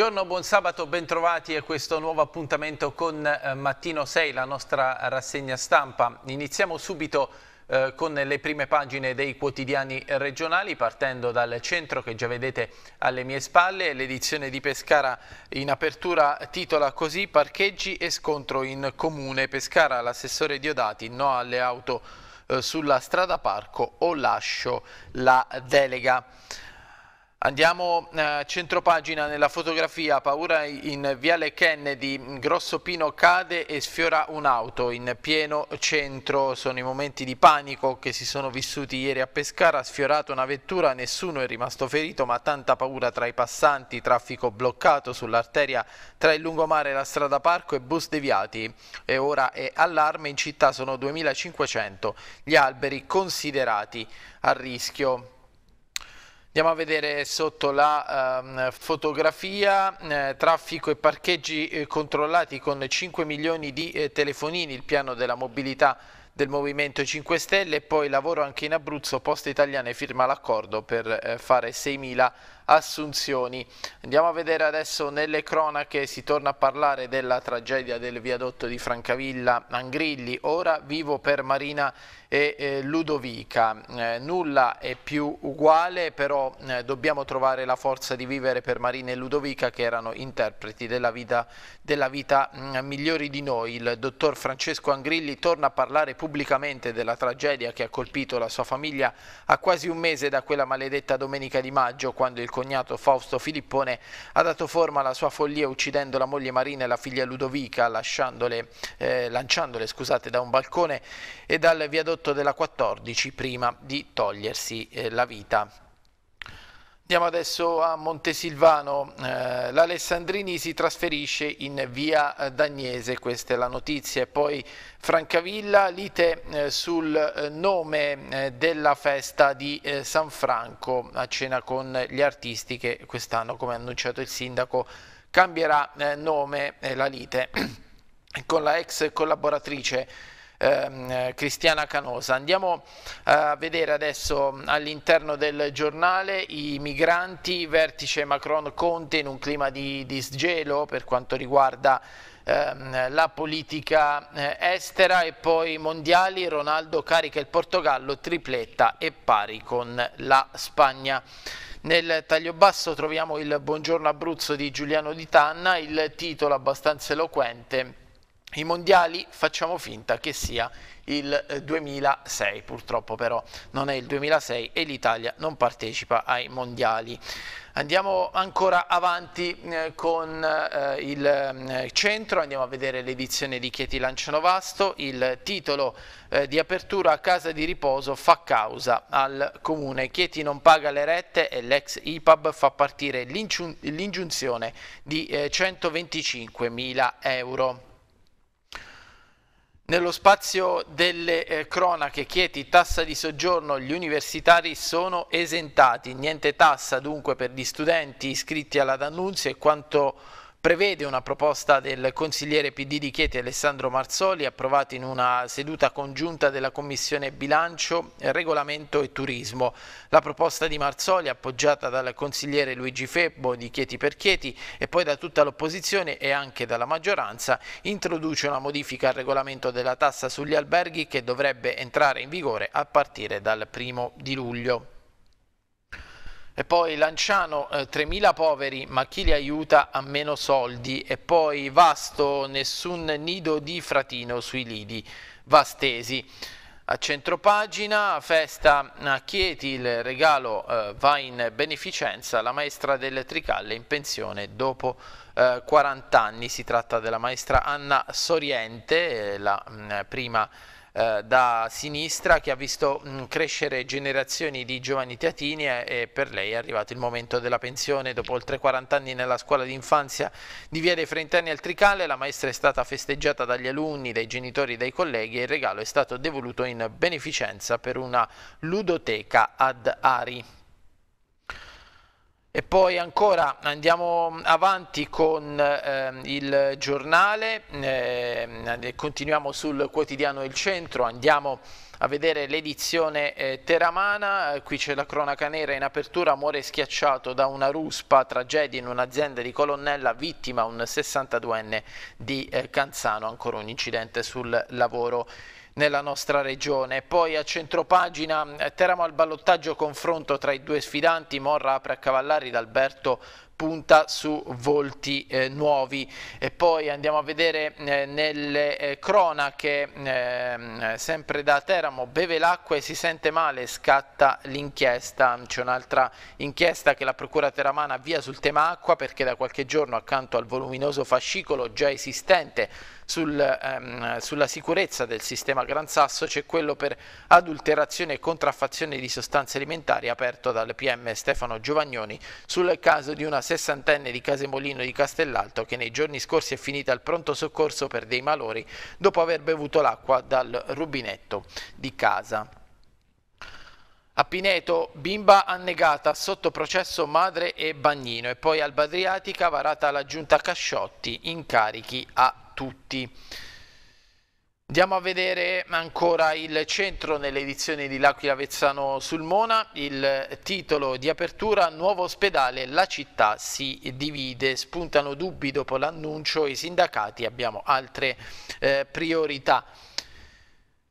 Buongiorno, buon sabato, bentrovati a questo nuovo appuntamento con eh, Mattino 6, la nostra rassegna stampa. Iniziamo subito eh, con le prime pagine dei quotidiani regionali, partendo dal centro che già vedete alle mie spalle. L'edizione di Pescara in apertura titola così Parcheggi e scontro in comune. Pescara, l'assessore Diodati, no alle auto eh, sulla strada parco o lascio la delega. Andiamo a eh, centropagina nella fotografia, paura in Viale Kennedy, Grosso Pino cade e sfiora un'auto in pieno centro, sono i momenti di panico che si sono vissuti ieri a Pescara, ha sfiorato una vettura, nessuno è rimasto ferito ma tanta paura tra i passanti, traffico bloccato sull'arteria tra il lungomare e la strada parco e bus deviati e ora è allarme, in città sono 2500 gli alberi considerati a rischio. Andiamo a vedere sotto la um, fotografia, eh, traffico e parcheggi eh, controllati con 5 milioni di eh, telefonini, il piano della mobilità del Movimento 5 Stelle e poi lavoro anche in Abruzzo, Poste Italiane firma l'accordo per eh, fare 6.000 assunzioni. Andiamo a vedere adesso nelle cronache, si torna a parlare della tragedia del viadotto di Francavilla Angrilli, ora vivo per Marina e eh, Ludovica. Eh, nulla è più uguale, però eh, dobbiamo trovare la forza di vivere per Marina e Ludovica che erano interpreti della vita, della vita mh, mm, migliori di noi. Il dottor Francesco Angrilli torna a parlare pubblicamente della tragedia che ha colpito la sua famiglia a quasi un mese da quella maledetta domenica di maggio quando il cognato Fausto Filippone ha dato forma alla sua follia uccidendo la moglie Marina e la figlia Ludovica, eh, lanciandole scusate, da un balcone e dal viadotto della 14 prima di togliersi eh, la vita. Andiamo adesso a Montesilvano, eh, l'Alessandrini si trasferisce in via eh, Dagnese, questa è la notizia, e poi Francavilla, lite eh, sul nome della festa di San Franco a cena con gli artisti che quest'anno, come ha annunciato il sindaco, cambierà nome la lite con la ex collaboratrice ehm, Cristiana Canosa. Andiamo a vedere adesso all'interno del giornale i migranti, vertice Macron-Conte in un clima di disgelo per quanto riguarda ehm, la politica eh, estera e poi mondiali, Ronaldo carica il Portogallo, tripletta e pari con la Spagna. Nel taglio basso troviamo il Buongiorno Abruzzo di Giuliano Di Tanna, il titolo abbastanza eloquente i mondiali facciamo finta che sia il 2006, eh, purtroppo però non è il 2006 e l'Italia non partecipa ai mondiali. Andiamo ancora avanti eh, con eh, il mm, centro, andiamo a vedere l'edizione di Chieti Lancianovasto, il titolo di apertura a casa di riposo fa causa al comune. Chieti non paga le rette e l'ex IPAB fa partire l'ingiunzione di 125.000 euro. Nello spazio delle eh, cronache Chieti, tassa di soggiorno, gli universitari sono esentati, niente tassa dunque per gli studenti iscritti alla D'Annunzio e quanto prevede una proposta del consigliere PD di Chieti Alessandro Marzoli approvata in una seduta congiunta della Commissione Bilancio, Regolamento e Turismo. La proposta di Marzoli appoggiata dal consigliere Luigi Febbo di Chieti per Chieti e poi da tutta l'opposizione e anche dalla maggioranza introduce una modifica al regolamento della tassa sugli alberghi che dovrebbe entrare in vigore a partire dal primo di luglio. E poi Lanciano, eh, 3.000 poveri, ma chi li aiuta ha meno soldi. E poi Vasto, nessun nido di fratino sui lidi. Vastesi. A centropagina, festa a Chieti, il regalo eh, va in beneficenza, la maestra del Tricalle in pensione dopo eh, 40 anni, si tratta della maestra Anna Soriente, eh, la mh, mm, prima eh, da sinistra che ha visto mh, mm, crescere generazioni di giovani teatini e, e per lei è arrivato il momento della pensione. Dopo oltre 40 anni nella scuola di infanzia di Via dei Frentani al Tricale, la maestra è stata festeggiata dagli alunni, dai genitori, dai colleghi e il regalo è stato devoluto in beneficenza per una ludoteca ad Ari. E poi ancora andiamo avanti con eh, il giornale, eh, continuiamo sul quotidiano Il Centro, andiamo a vedere l'edizione eh, teramana, eh, qui c'è la cronaca nera in apertura, muore schiacciato da una ruspa, tragedia in un'azienda di Colonnella, vittima un 62enne di eh, Canzano, ancora un incidente sul lavoro nella nostra regione. Poi a centropagina eh, Teramo al ballottaggio confronto tra i due sfidanti, Morra apre a cavallari d'Alberto punta su volti eh, nuovi. E poi andiamo a vedere eh, nelle eh, cronache, ehm, sempre da Teramo, beve l'acqua e si sente male, scatta l'inchiesta. C'è un'altra inchiesta che la Procura teramana avvia sul tema acqua perché da qualche giorno accanto al voluminoso fascicolo già esistente sul, ehm, sulla sicurezza del sistema Gran Sasso c'è quello per adulterazione e contraffazione di sostanze alimentari aperto dal PM Stefano Giovagnoni sul caso di una sessantenne di Casemolino di Castellalto che nei giorni scorsi è finita al pronto soccorso per dei malori dopo aver bevuto l'acqua dal rubinetto di casa. A Pineto, bimba annegata sotto processo madre e bagnino e poi Alba Adriatica varata la giunta Casciotti, incarichi a tutti. Andiamo a vedere ancora il centro nell'edizione di L'Aquila Vezzano sul Mona, il titolo di apertura Nuovo ospedale, la città si divide, spuntano dubbi dopo l'annuncio, i sindacati abbiamo altre eh, priorità.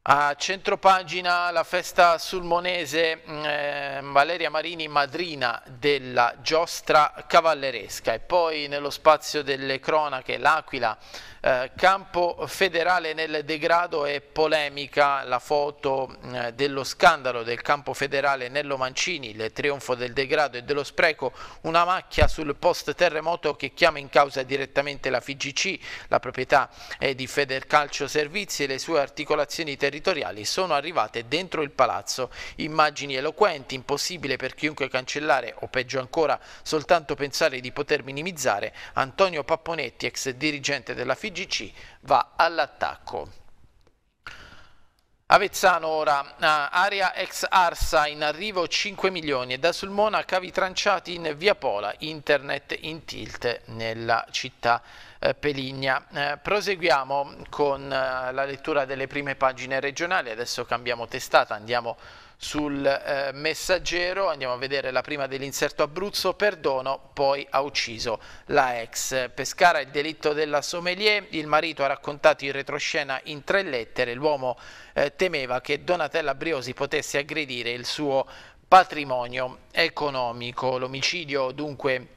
A centro pagina la festa sulmonese mm, eh, Valeria Marini madrina della giostra cavalleresca e poi nello spazio delle cronache l'Aquila eh, campo federale nel degrado e polemica, la foto mm, dello scandalo del campo federale Nello Mancini, il trionfo del degrado e dello spreco, una macchia sul post terremoto che chiama in causa direttamente la FIGC, la proprietà è di Federcalcio Servizi e le sue articolazioni territoriali sono arrivate dentro il palazzo, immagini eloquenti, impossibile per chiunque cancellare o peggio ancora soltanto pensare di poter minimizzare, Antonio Papponetti, ex dirigente della FIGC FIGC va all'attacco. Avezzano ora, eh, area ex Arsa in arrivo 5 milioni e da Sulmona cavi tranciati in via Pola, internet in tilt nella città eh, Peligna. Eh, proseguiamo con eh, la lettura delle prime pagine regionali, adesso cambiamo testata, andiamo a sul eh, messaggero, andiamo a vedere la prima dell'inserto Abruzzo, perdono, poi ha ucciso la ex. Pescara il delitto della sommelier, il marito ha raccontato in retroscena in tre lettere, l'uomo eh, temeva che Donatella Briosi potesse aggredire il suo patrimonio economico. L'omicidio dunque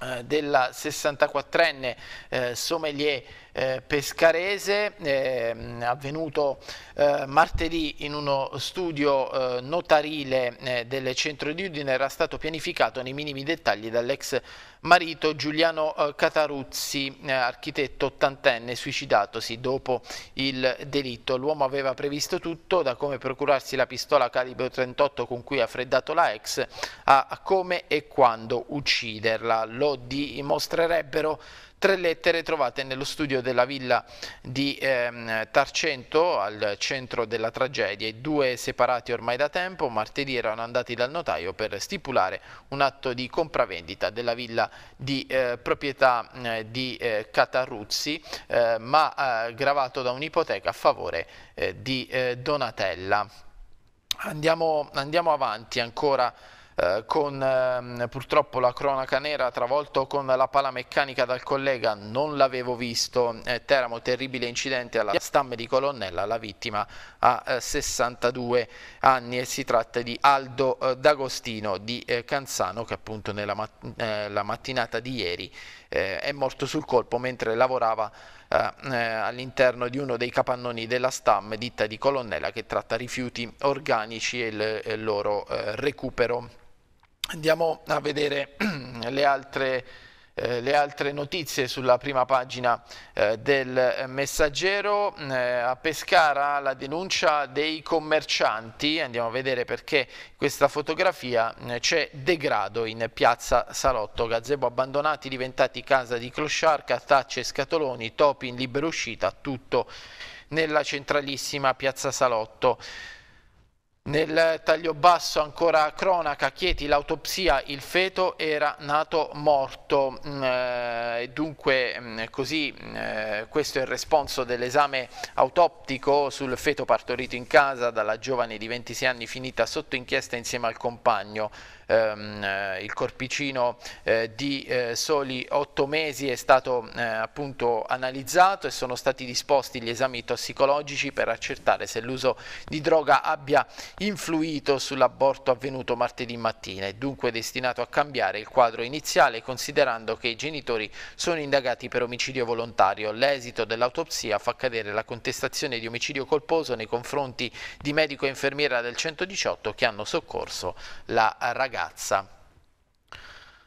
eh, della 64enne eh, sommelier eh, pescarese, eh, avvenuto eh, martedì in uno studio eh, notarile del centro di Udine, era stato pianificato nei minimi dettagli dall'ex marito Giuliano Cataruzzi, architetto ottantenne, suicidatosi dopo il delitto. L'uomo aveva previsto tutto, da come procurarsi la pistola calibro 38 con cui ha freddato la ex, a come e quando ucciderla. Lo dimostrerebbero Tre lettere trovate nello studio della villa di ehm, Tarcento, al centro della tragedia. I due separati ormai da tempo, martedì erano andati dal notaio per stipulare un atto di compravendita della villa di eh, proprietà eh, di eh, Cataruzzi, eh, ma eh, gravato da un'ipoteca a favore eh, di Donatella. Andiamo, andiamo avanti ancora. Eh, con ehm, purtroppo la cronaca nera travolto con la pala meccanica dal collega, non l'avevo visto, eh, Teramo, terribile incidente alla stamme di Colonnella, la vittima ha eh, 62 anni e si tratta di Aldo eh, D'Agostino di eh, Canzano che appunto nella mat la mattinata di ieri è morto sul colpo mentre lavorava all'interno di uno dei capannoni della STAM, ditta di Colonnella che tratta rifiuti organici e il, il loro recupero Andiamo a vedere le altre, eh, le altre notizie sulla prima pagina eh, del messaggero. Eh, a Pescara la denuncia dei commercianti, andiamo a vedere perché questa fotografia c'è degrado in piazza Salotto, gazebo abbandonati diventati casa di clochard, cartacce e scatoloni, topi in libera uscita, tutto nella centralissima piazza Salotto. Nel taglio basso ancora cronaca, Chieti l'autopsia, il feto era nato morto, mm, eh, e dunque mm, così mm, eh, questo è il responso dell'esame autoptico sul feto partorito in casa dalla giovane di 26 anni finita sotto inchiesta insieme al compagno ehm, eh, il corpicino eh, di eh, soli otto mesi è stato eh, appunto analizzato e sono stati disposti gli esami tossicologici per accertare se l'uso di droga abbia influito sull'aborto avvenuto martedì mattina e dunque destinato a cambiare il quadro iniziale considerando che i genitori sono indagati per omicidio volontario. L'esito dell'autopsia fa cadere la contestazione di omicidio colposo nei confronti di medico e infermiera del 118 che hanno soccorso la ragazza ragazza.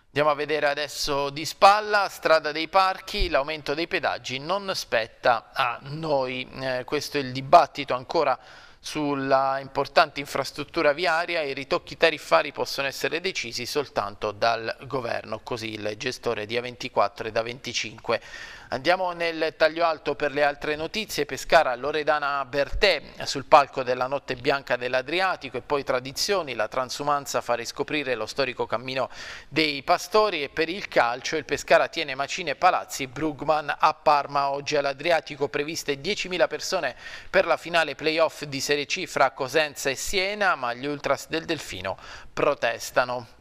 Andiamo a vedere adesso di spalla, strada dei parchi, l'aumento dei pedaggi non spetta a noi. Eh, questo è il dibattito ancora sulla importante infrastruttura viaria i ritocchi tariffari possono essere decisi soltanto dal governo, così il gestore di A24 e da 25 Andiamo nel taglio alto per le altre notizie, Pescara, Loredana Bertè sul palco della Notte Bianca dell'Adriatico e poi Tradizioni, la transumanza fa riscoprire lo storico cammino dei pastori e per il calcio il Pescara tiene Macine Palazzi, Brugman a Parma, oggi all'Adriatico previste 10.000 persone per la finale playoff di Serie C fra Cosenza e Siena, ma gli ultras del Delfino protestano.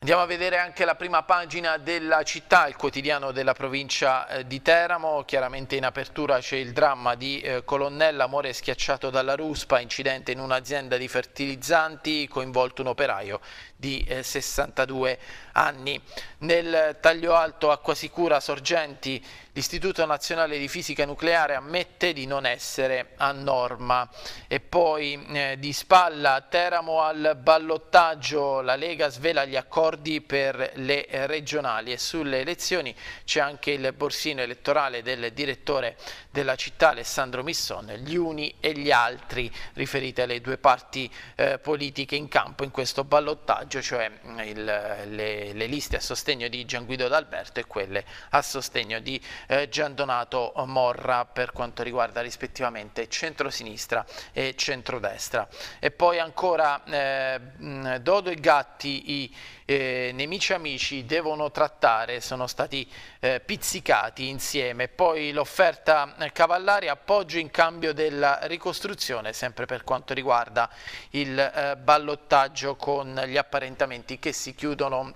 Andiamo a vedere anche la prima pagina della città, il quotidiano della provincia eh, di Teramo, chiaramente in apertura c'è il dramma di eh, Colonnella, amore schiacciato dalla ruspa, incidente in un'azienda di fertilizzanti, coinvolto un operaio di eh, 62 anni. Nel taglio alto acqua sicura sorgenti l'Istituto Nazionale di Fisica Nucleare ammette di non essere a norma. E poi eh, di spalla Teramo al ballottaggio, la Lega svela gli accordi per le regionali e sulle elezioni c'è anche il borsino elettorale del direttore della città Alessandro Misson, gli uni e gli altri riferite alle due parti eh, politiche in campo in questo ballottaggio maggio, cioè mm, il, le, le, liste a sostegno di Gian Guido D'Alberto e quelle a sostegno di eh, Donato Morra per quanto riguarda rispettivamente centrosinistra e centrodestra. E poi ancora eh, mm, Dodo e Gatti i eh, nemici amici devono trattare, sono stati eh, pizzicati insieme. Poi l'offerta cavallari appoggio in cambio della ricostruzione, sempre per quanto riguarda il eh, ballottaggio con gli apparentamenti che si chiudono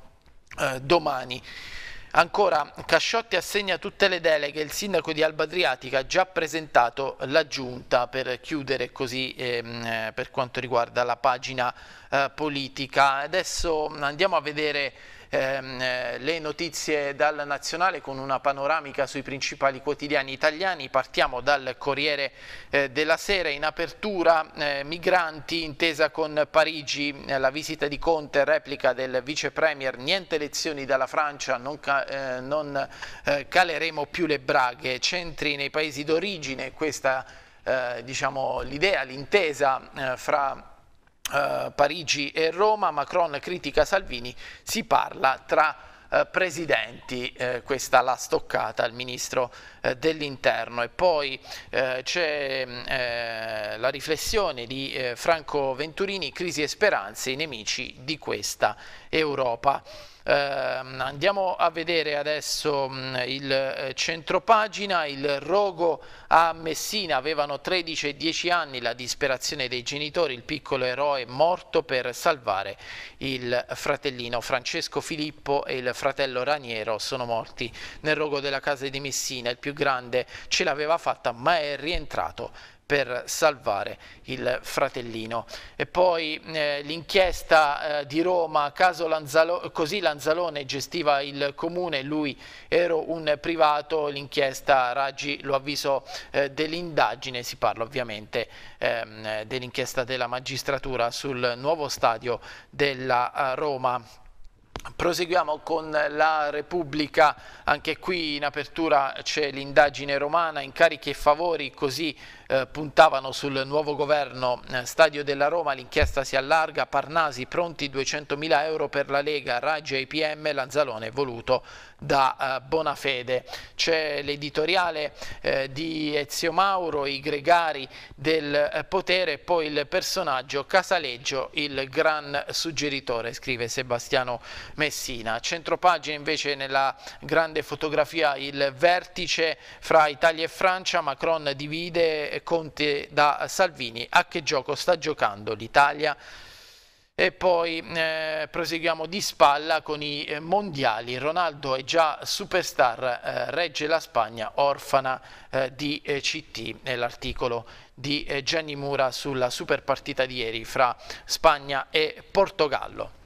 eh, domani. Ancora, Casciotti assegna tutte le deleghe, il sindaco di Alba Adriatica ha già presentato la giunta per chiudere così ehm, eh, per quanto riguarda la pagina eh, politica. Adesso andiamo a vedere ehm, eh, le notizie dal nazionale con una panoramica sui principali quotidiani italiani. Partiamo dal Corriere eh, della Sera. In apertura eh, migranti, intesa con Parigi, eh, la visita di Conte, replica del vice premier, niente lezioni dalla Francia, non, ca eh, non caleremo più le braghe. Centri nei paesi d'origine, questa eh, diciamo, l'idea, l'intesa eh, fra eh, Parigi e Roma, Macron critica Salvini, si parla tra eh, presidenti, eh, questa la stoccata al ministro eh, dell'interno e poi eh, c'è mm, la riflessione di Franco Venturini, crisi e speranze, i nemici di questa Europa. Ehm, andiamo a vedere adesso il eh, centropagina, il rogo a Messina, avevano 13 e 10 anni, la disperazione dei genitori, il piccolo eroe morto per salvare il fratellino. Francesco Filippo e il fratello Raniero sono morti nel rogo della casa di Messina, il più grande ce l'aveva fatta ma è rientrato per salvare il fratellino. E poi eh, l'inchiesta eh, di Roma, caso Lanzalo, così Lanzalone gestiva il comune, lui ero un privato, l'inchiesta Raggi lo avviso eh, dell'indagine, si parla ovviamente ehm, dell'inchiesta della magistratura sul nuovo stadio della eh, Roma. Proseguiamo con la Repubblica, anche qui in apertura c'è l'indagine romana, incarichi e favori, così eh, puntavano sul nuovo governo eh, Stadio della Roma, l'inchiesta si allarga, Parnasi pronti 200.000 euro per la Lega, Raggi e IPM, Lanzalone voluto da eh, Bonafede. C'è l'editoriale eh, di Ezio Mauro, i gregari del eh, potere, poi il personaggio Casaleggio, il gran suggeritore, scrive Sebastiano Messina. A centropagina invece nella grande fotografia il vertice fra Italia e Francia, Macron divide Conte da Salvini. A che gioco sta giocando l'Italia? e poi eh, proseguiamo di spalla con i eh, mondiali. Ronaldo è già superstar, eh, regge la Spagna, orfana eh, di eh, CT, è l'articolo di eh, Gianni Mura sulla super partita di ieri fra Spagna e Portogallo.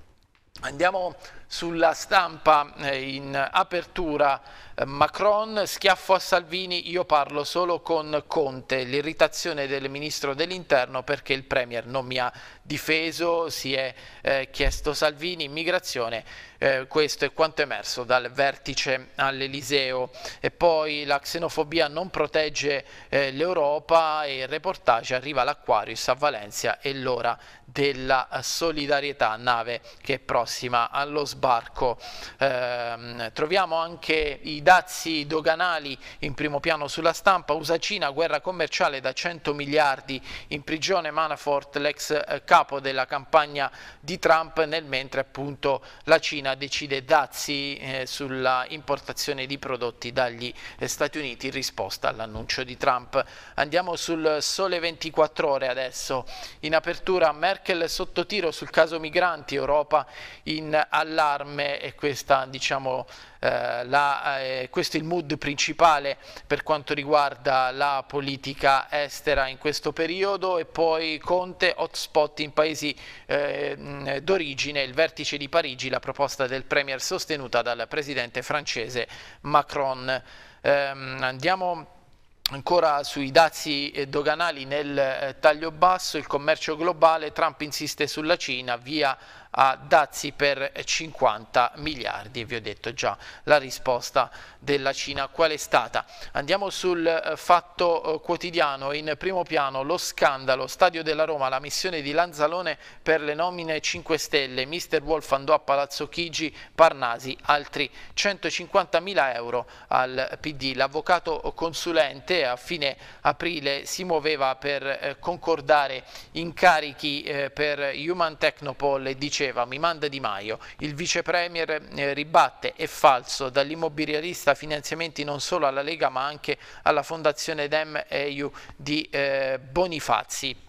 Andiamo sulla stampa eh, in apertura eh, Macron, schiaffo a Salvini, io parlo solo con Conte, l'irritazione del ministro dell'interno perché il Premier non mi ha difeso, si è eh, chiesto Salvini, immigrazione, eh, questo è quanto emerso dal vertice all'Eliseo e poi la xenofobia non protegge eh, l'Europa e il reportage arriva all'Aquarius a Valencia e l'ora della eh, solidarietà, nave che è prossima allo sbarco. Eh, troviamo anche i dazi doganali in primo piano sulla stampa, USA-Cina, guerra commerciale da 100 miliardi, in prigione Manafort, l'ex eh, capo della campagna di Trump, nel mentre appunto la Cina decide dazi eh, sulla importazione di prodotti dagli eh, Stati Uniti in risposta all'annuncio di Trump. Andiamo sul sole 24 ore adesso. In apertura Merkel Merkel, tiro sul caso migranti, Europa in allarme e questa, diciamo, eh, la, eh, questo è il mood principale per quanto riguarda la politica estera in questo periodo e poi Conte, hotspot in paesi eh, d'origine, il vertice di Parigi, la proposta del Premier sostenuta dal presidente francese Macron. Ehm, andiamo Ancora sui dazi eh, doganali nel eh, taglio basso, il commercio globale, Trump insiste sulla Cina, via a dazi per 50 miliardi e vi ho detto già la risposta della Cina qual è stata. Andiamo sul eh, fatto eh, quotidiano, in primo piano lo scandalo, stadio della Roma, la missione di Lanzalone per le nomine 5 Stelle, mister Wolf andò a Palazzo Chigi, Parnasi, altri 150 mila euro al PD. L'avvocato consulente a fine aprile si muoveva per eh, concordare incarichi per Human Technopol e dice diceva mi manda Di Maio, il vice premier eh, ribatte è falso dall'immobiliarista finanziamenti non solo alla Lega ma anche alla fondazione Dem EU di eh, Bonifazzi.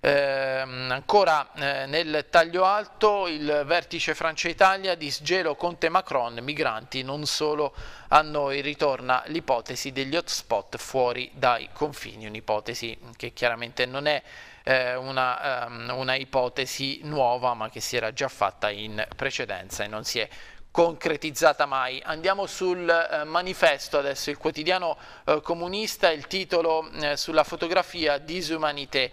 Eh, ancora eh, nel taglio alto il vertice Francia-Italia di sgelo Conte-Macron, migranti non solo a noi, ritorna l'ipotesi degli hotspot fuori dai confini, un'ipotesi che chiaramente non è eh, una, um, una ipotesi nuova ma che si era già fatta in precedenza e non si è concretizzata mai. Andiamo sul eh, manifesto adesso, il quotidiano eh, comunista, il titolo eh, sulla fotografia Disumanité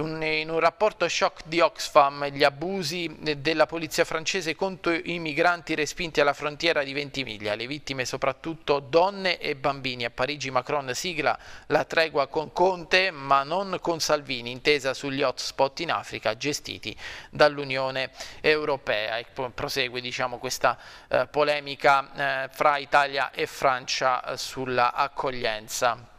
un, in un rapporto shock di Oxfam gli abusi della polizia francese contro i migranti respinti alla frontiera di Ventimiglia, le vittime soprattutto donne e bambini. A Parigi Macron sigla la tregua con Conte ma non con Salvini, intesa sugli hotspot in Africa gestiti dall'Unione Europea. E ecco, prosegue diciamo, questa eh, polemica eh, fra Italia e Francia eh, sulla accoglienza.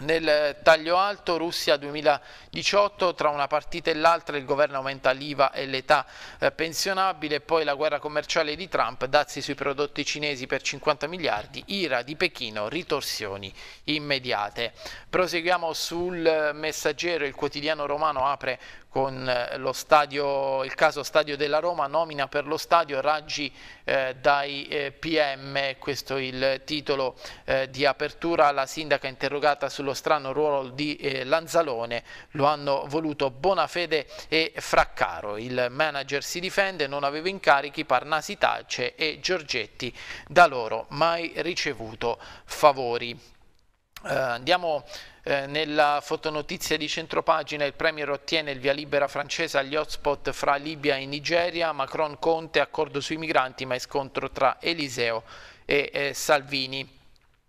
Nel taglio alto Russia 2018, tra una partita e l'altra il governo aumenta l'IVA e l'età eh, pensionabile, poi la guerra commerciale di Trump, dazi sui prodotti cinesi per 50 miliardi, IRA di Pechino, ritorsioni immediate. Proseguiamo sul messaggero, il quotidiano romano apre con eh, stadio, il caso Stadio della Roma, nomina per lo stadio Raggi eh, dai eh, PM, questo è il titolo eh, di apertura, la sindaca interrogata sullo strano ruolo di eh, Lanzalone, lo hanno voluto Bonafede e Fraccaro, il manager si difende, non aveva incarichi, Parnasi tace e Giorgetti da loro mai ricevuto favori. Eh, andiamo eh, nella fotonotizia di centropagina, il Premier ottiene il via libera francese agli hotspot fra Libia e Nigeria, Macron Conte accordo sui migranti ma è scontro tra Eliseo e eh, Salvini.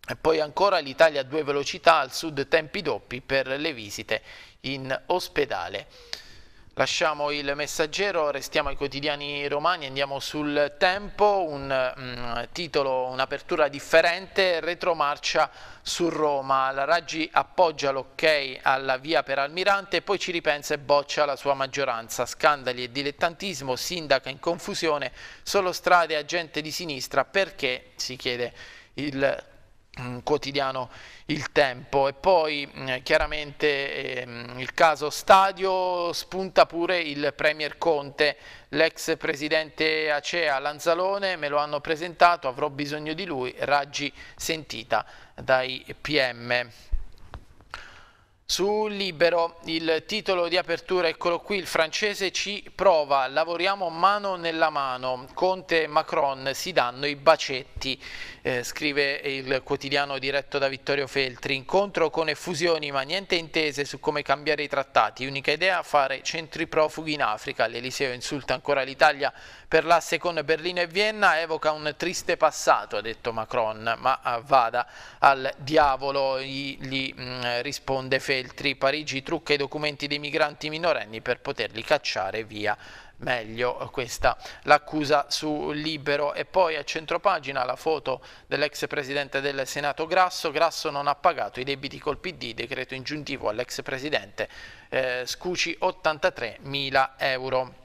E poi ancora l'Italia a due velocità, al sud tempi doppi per le visite in ospedale. Lasciamo il messaggero, restiamo ai quotidiani romani, andiamo sul tempo, un mh, mm, titolo, un'apertura differente, retromarcia su Roma. La Raggi appoggia l'ok alla via per Almirante, poi ci ripensa e boccia la sua maggioranza. Scandali e dilettantismo, sindaca in confusione, solo strade a gente di sinistra, perché si chiede il Mm, quotidiano il tempo e poi mm, chiaramente ehm, il caso stadio spunta pure il Premier Conte l'ex presidente Acea Lanzalone me lo hanno presentato avrò bisogno di lui raggi sentita dai PM su Libero il titolo di apertura, eccolo qui, il francese ci prova, lavoriamo mano nella mano, Conte e Macron si danno i bacetti, eh, scrive il quotidiano diretto da Vittorio Feltri, incontro con effusioni ma niente intese su come cambiare i trattati, unica idea fare centri profughi in Africa, l'Eliseo insulta ancora l'Italia per l'asse con Berlino e Vienna evoca un triste passato, ha detto Macron, ma eh, vada al diavolo, gli, gli mm, mh, risponde Feltri. Parigi trucca i documenti dei migranti minorenni per poterli cacciare via meglio questa l'accusa su Libero e poi a centropagina la foto dell'ex presidente del Senato Grasso, Grasso non ha pagato i debiti col PD, decreto ingiuntivo all'ex presidente eh, Scuci 83 mila euro.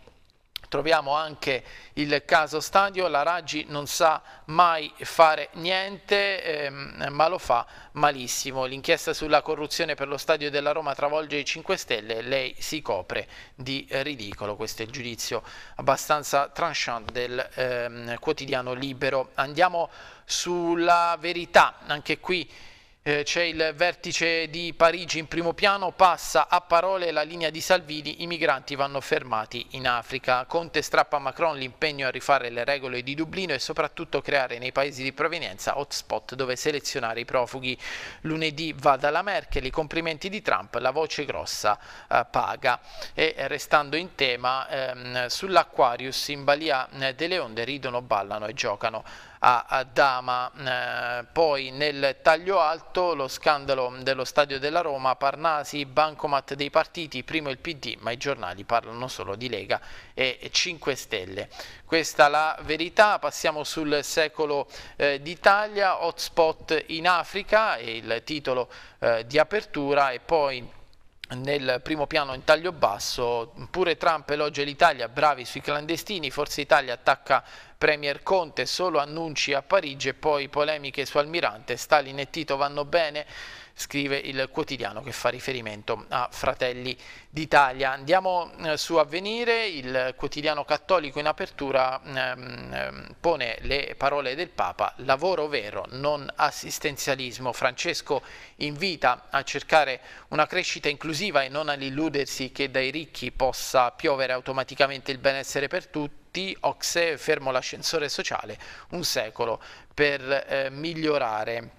Troviamo anche il caso stadio, la Raggi non sa mai fare niente, ehm, ma lo fa malissimo. L'inchiesta sulla corruzione per lo stadio della Roma travolge i 5 Stelle, lei si copre di ridicolo. Questo è il giudizio abbastanza tranchant del ehm, quotidiano libero. Andiamo sulla verità, anche qui eh, c'è il vertice di Parigi in primo piano, passa a parole la linea di Salvini, i migranti vanno fermati in Africa. Conte strappa a Macron l'impegno a rifare le regole di Dublino e soprattutto creare nei paesi di provenienza hotspot dove selezionare i profughi. Lunedì va dalla Merkel, i complimenti di Trump, la voce grossa eh, paga. E restando in tema, ehm, sull'Aquarius in balia eh, delle onde ridono, ballano e giocano a, a Dama. Eh, poi nel taglio alto fatto lo scandalo dello stadio della Roma, Parnasi, bancomat dei partiti, primo il PD, ma i giornali parlano solo di Lega e 5 Stelle. Questa è la verità, passiamo sul secolo eh, d'Italia, hotspot in Africa, è il titolo eh, di apertura e poi nel primo piano in taglio basso, pure Trump elogia l'Italia, bravi sui clandestini, Forza Italia attacca Premier Conte, solo annunci a Parigi e poi polemiche su Almirante, Stalin e Tito vanno bene, scrive il quotidiano che fa riferimento a Fratelli d'Italia. Andiamo eh, su Avvenire, il quotidiano cattolico in apertura ehm, ehm, pone le parole del Papa, lavoro vero, non assistenzialismo. Francesco invita a cercare una crescita inclusiva e non all'illudersi che dai ricchi possa piovere automaticamente il benessere per tutti. Oxe fermo l'ascensore sociale un secolo per eh, migliorare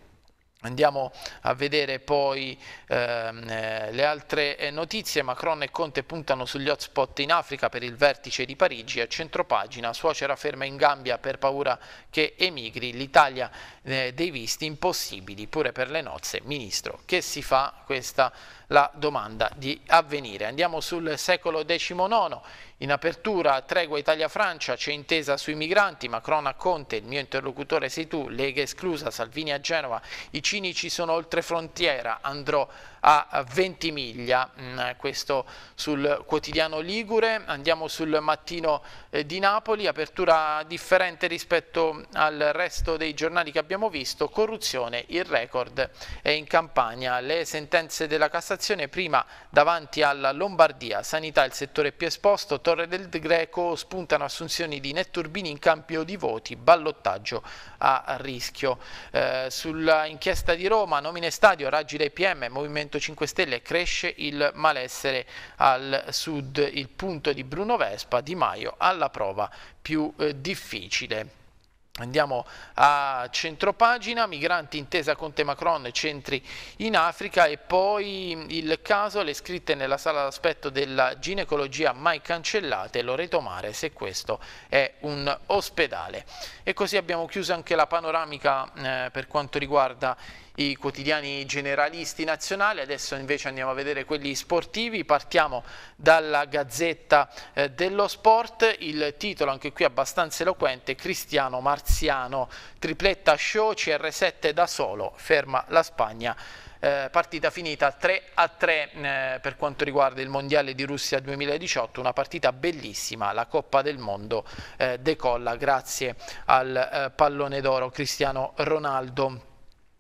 Andiamo a vedere poi ehm, eh, le altre eh, notizie, Macron e Conte puntano sugli hotspot in Africa per il vertice di Parigi, a centropagina, suocera ferma in Gambia per paura che emigri, l'Italia eh, dei visti impossibili pure per le nozze. Ministro, che si fa questa la domanda di avvenire? Andiamo sul secolo XIX, in apertura tregua Italia-Francia, c'è intesa sui migranti, Macron a Conte, il mio interlocutore sei tu, Lega esclusa, Salvini a Genova, i cinici sono oltre frontiera, andrò a Ventimiglia, mm, questo sul quotidiano Ligure. Andiamo sul mattino eh, di Napoli, apertura differente rispetto al resto dei giornali che abbiamo visto, corruzione, il record è in campagna, le sentenze della Cassazione prima davanti alla Lombardia, sanità il settore più esposto, Torre del Greco spuntano assunzioni di Netturbini in cambio di voti, ballottaggio a rischio. Eh, Sull'inchiesta di Roma, nomine stadio, raggi dei PM, Movimento 5 Stelle, cresce il malessere al sud, il punto di Bruno Vespa, Di Maio alla prova più eh, difficile. Andiamo a centropagina, migranti intesa Conte Macron, centri in Africa e poi mm, il caso, le scritte nella sala d'aspetto della ginecologia mai cancellate, lo retomare se questo è un ospedale. E così abbiamo chiuso anche la panoramica eh, per quanto riguarda i quotidiani generalisti nazionali, adesso invece andiamo a vedere quelli sportivi, partiamo dalla Gazzetta eh, dello Sport, il titolo anche qui abbastanza eloquente, Cristiano Marziano, tripletta show, CR7 da solo, ferma la Spagna. Eh, partita finita 3 a 3 eh, per quanto riguarda il Mondiale di Russia 2018, una partita bellissima, la Coppa del Mondo eh, decolla grazie al eh, pallone d'oro Cristiano Ronaldo.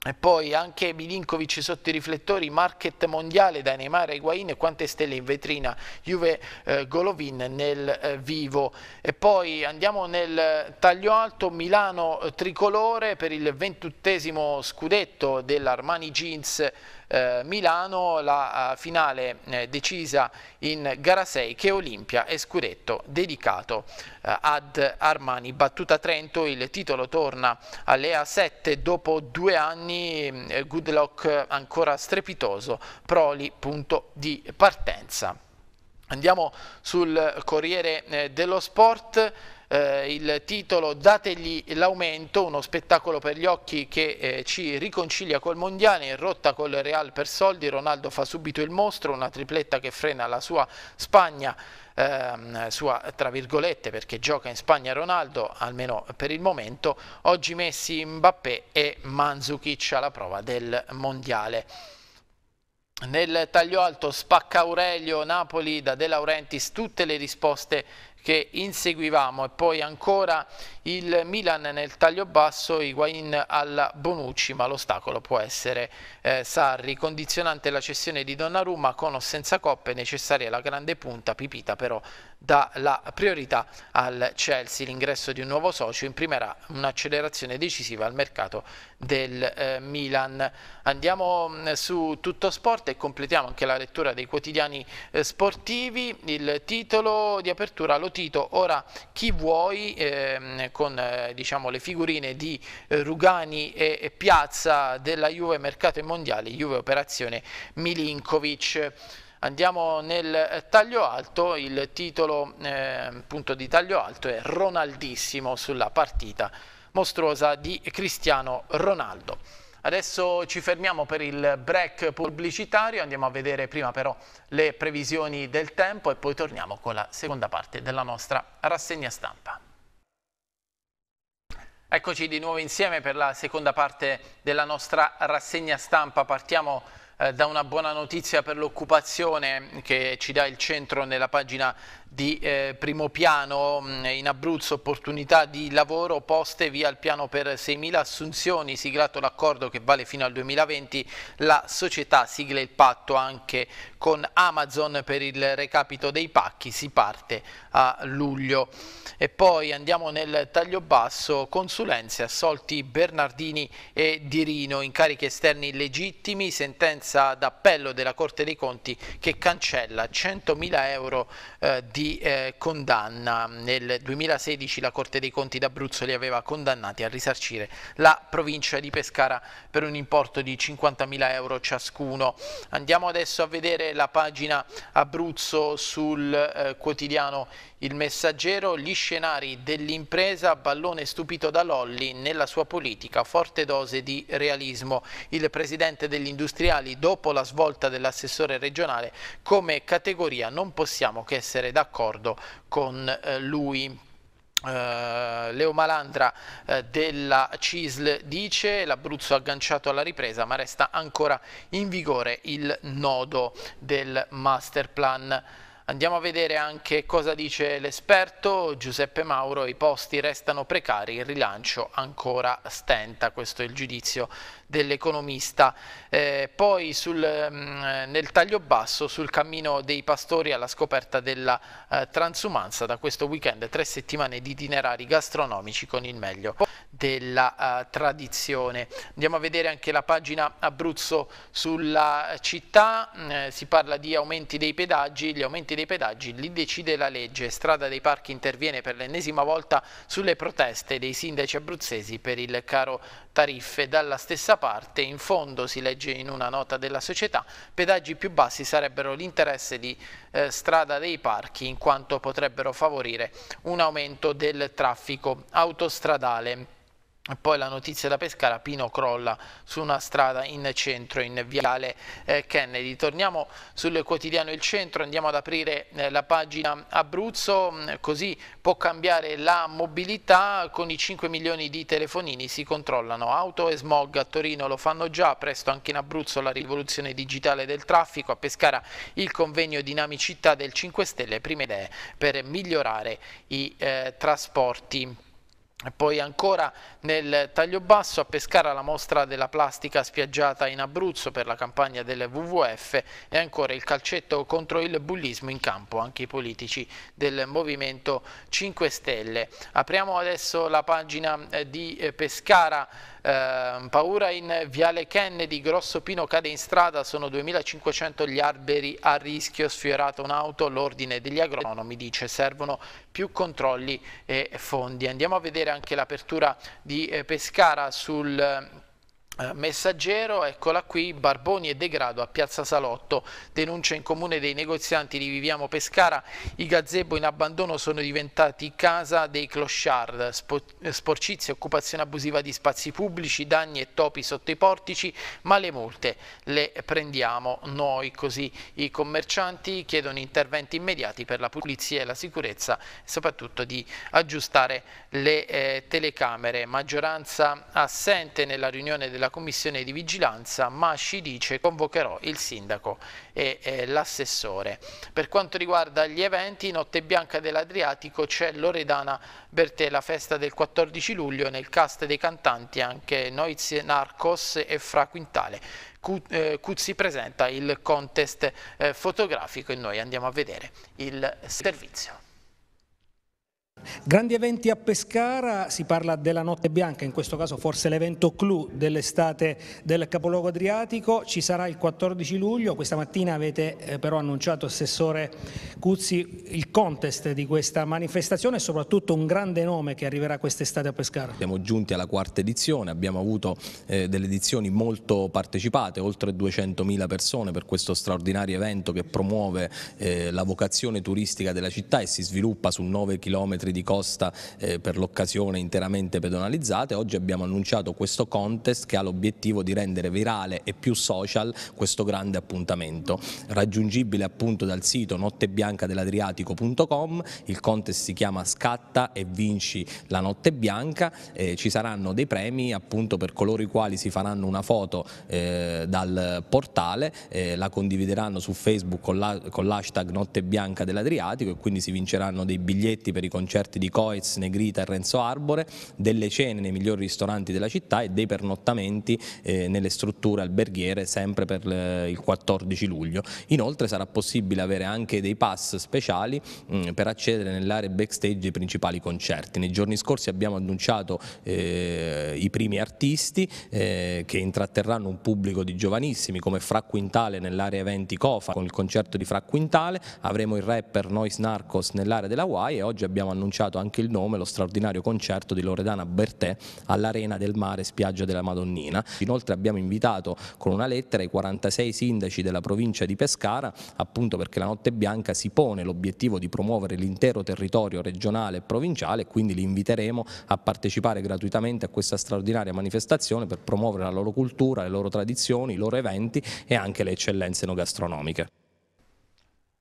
E poi anche Milinkovic sotto i riflettori, market mondiale da Neymar e Higuain, quante stelle in vetrina, Juve eh, Golovin nel eh, vivo. E poi andiamo nel eh, taglio alto, Milano eh, tricolore per il ventottesimo scudetto dell'Armani Jeans eh, Milano la eh, finale eh, decisa in gara 6 che Olimpia e Scudetto dedicato eh, ad Armani. Battuta Trento, il titolo torna alle A7 dopo due anni, mm, eh, Goodlock eh, ancora strepitoso, Proli punto di partenza. Andiamo sul Corriere dello Sport eh, il titolo Dategli l'aumento, uno spettacolo per gli occhi che eh, ci riconcilia col Mondiale, in rotta col Real per soldi, Ronaldo fa subito il mostro, una tripletta che frena la sua Spagna Ehm, sua tra virgolette perché gioca in Spagna Ronaldo almeno per il momento oggi Messi, Mbappé e Manzukic alla prova del mondiale nel taglio alto spacca Aurelio Napoli da De Laurentiis tutte le risposte che inseguivamo e poi ancora il Milan nel taglio basso, Higuain alla Bonucci, ma l'ostacolo può essere eh, Sarri, condizionante la cessione di Donnarumma con o senza coppe, necessaria la grande punta, Pipita però dà la priorità al Chelsea. L'ingresso di un nuovo socio imprimerà un'accelerazione decisiva al mercato del eh, Milan. Andiamo mm, su tutto sport e completiamo anche la lettura dei quotidiani eh, sportivi. Il titolo di apertura lo tito ora chi vuoi ehm, eh, con diciamo, le figurine di eh, Rugani e, e Piazza della Juve mercato e mondiale, Juve operazione Milinkovic. Andiamo nel eh, taglio alto, il titolo eh, di taglio alto è Ronaldissimo sulla partita mostruosa di Cristiano Ronaldo. Adesso ci fermiamo per il break pubblicitario, andiamo a vedere prima però le previsioni del tempo e poi torniamo con la seconda parte della nostra rassegna stampa. Eccoci di nuovo insieme per la seconda parte della nostra rassegna stampa, partiamo eh, da una buona notizia per l'occupazione che ci dà il centro nella pagina di eh, primo piano mm, in Abruzzo, opportunità di lavoro poste via il piano per 6.000 assunzioni, siglato l'accordo che vale fino al 2020, la società sigla il patto anche con Amazon per il recapito dei pacchi, si parte a luglio. E poi andiamo nel taglio basso, consulenze, assolti Bernardini e Dirino, incarichi esterni legittimi, sentenza d'appello della Corte dei Conti che cancella 100.000 euro eh, di eh, condanna. Nel 2016 la Corte dei Conti d'Abruzzo li aveva condannati a risarcire la provincia di Pescara per un importo di 50.000 euro ciascuno. Andiamo adesso a vedere la pagina Abruzzo sul eh, quotidiano Il Messaggero, gli scenari dell'impresa, ballone stupito da Lolli nella sua politica, forte dose di realismo. Il presidente degli industriali, dopo la svolta dell'assessore regionale, come categoria non possiamo che essere d'accordo d'accordo con eh, lui. Uh, Leo Malandra uh, della CISL dice l'Abruzzo agganciato alla ripresa ma resta ancora in vigore il nodo del master plan Andiamo a vedere anche cosa dice l'esperto Giuseppe Mauro, i posti restano precari, il rilancio ancora stenta, questo è il giudizio dell'economista. Eh, poi sul, mm, nel taglio basso sul cammino dei pastori alla scoperta della eh, transumanza, da questo weekend tre settimane di itinerari gastronomici con il meglio della uh, tradizione. Andiamo a vedere anche la pagina Abruzzo sulla città, mm, eh, si parla di aumenti dei pedaggi, gli aumenti dei pedaggi li decide la legge, Strada dei Parchi interviene per l'ennesima volta sulle proteste dei sindaci abruzzesi per il caro tariffe, dalla stessa parte in fondo si legge in una nota della società, pedaggi più bassi sarebbero l'interesse di eh, Strada dei Parchi in quanto potrebbero favorire un aumento del traffico autostradale. Poi la notizia da Pescara, Pino crolla su una strada in centro, in viale eh, Kennedy. Torniamo sul quotidiano Il Centro, andiamo ad aprire eh, la pagina Abruzzo, mm, così può cambiare la mobilità, con i 5 milioni di telefonini si controllano auto e smog, a Torino lo fanno già, presto anche in Abruzzo la rivoluzione digitale del traffico, a Pescara il convegno Dinamicità del 5 Stelle, prime idee per migliorare i eh, trasporti. E poi ancora nel taglio basso a Pescara la mostra della plastica spiaggiata in Abruzzo per la campagna del WWF e ancora il calcetto contro il bullismo in campo, anche i politici del Movimento 5 Stelle. Apriamo adesso la pagina eh, di eh, Pescara Ehm, paura in Viale Kennedy, Grosso Pino cade in strada, sono 2500 gli alberi a rischio, sfiorata un'auto, l'ordine degli agronomi dice servono più controlli e fondi. Andiamo a vedere anche l'apertura di eh, Pescara sul eh, messaggero, eccola qui, Barboni e degrado a Piazza Salotto, denuncia in comune dei negozianti di Viviamo Pescara, i gazebo in abbandono sono diventati casa dei clochard, sporcizia, occupazione abusiva di spazi pubblici, danni e topi sotto i portici, ma le multe le prendiamo noi, così i commercianti chiedono interventi immediati per la pulizia e la sicurezza, soprattutto di aggiustare le eh, telecamere. Maggioranza assente nella riunione della la commissione di vigilanza, ma ci dice convocherò il sindaco e eh, l'assessore. Per quanto riguarda gli eventi, Notte Bianca dell'Adriatico c'è Loredana Bertè, la festa del 14 luglio, nel cast dei cantanti anche Noiz Narcos e Fra Quintale. Eh, Cuzzi presenta il contest eh, fotografico e noi andiamo a vedere il servizio. Grandi eventi a Pescara, si parla della notte bianca, in questo caso forse l'evento clou dell'estate del capoluogo adriatico, ci sarà il 14 luglio, questa mattina avete eh, però annunciato Assessore Cuzzi il contest di questa manifestazione e soprattutto un grande nome che arriverà quest'estate a Pescara. Siamo giunti alla quarta edizione, abbiamo avuto eh, delle edizioni molto partecipate, oltre 200.000 persone per questo straordinario evento che promuove eh, la vocazione turistica della città e si sviluppa su 9 km di di costa eh, per l'occasione interamente pedonalizzate, oggi abbiamo annunciato questo contest che ha l'obiettivo di rendere virale e più social questo grande appuntamento, raggiungibile appunto dal sito nottebiancadeladriatico.com, il contest si chiama Scatta e vinci la notte bianca, eh, ci saranno dei premi appunto per coloro i quali si faranno una foto eh, dal portale, eh, la condivideranno su Facebook con l'hashtag la, Notte Bianca dell'Adriatico e quindi si vinceranno dei biglietti per i concerti offerti di Coez, Negrita e Renzo Arbore, delle cene nei migliori ristoranti della città e dei pernottamenti eh, nelle strutture alberghiere sempre per eh, il 14 luglio. Inoltre sarà possibile avere anche dei pass speciali mh, mm, per accedere nell'area backstage ai principali concerti. Nei giorni scorsi abbiamo annunciato eh, i primi artisti eh, che intratterranno un pubblico di giovanissimi come Fra Quintale nell'area eventi Cofa con il concerto di Fra Quintale, avremo il rapper Nois Narcos nell'area della UAI e oggi abbiamo annunciato annunciato anche il nome, lo straordinario concerto di Loredana Bertè all'Arena del Mare Spiaggia della Madonnina. Inoltre abbiamo invitato con una lettera i 46 sindaci della provincia di Pescara, appunto perché la Notte Bianca si pone l'obiettivo di promuovere l'intero territorio regionale e provinciale e quindi li inviteremo a partecipare gratuitamente a questa straordinaria manifestazione per promuovere la loro cultura, le loro tradizioni, i loro eventi e anche le eccellenze no gastronomiche.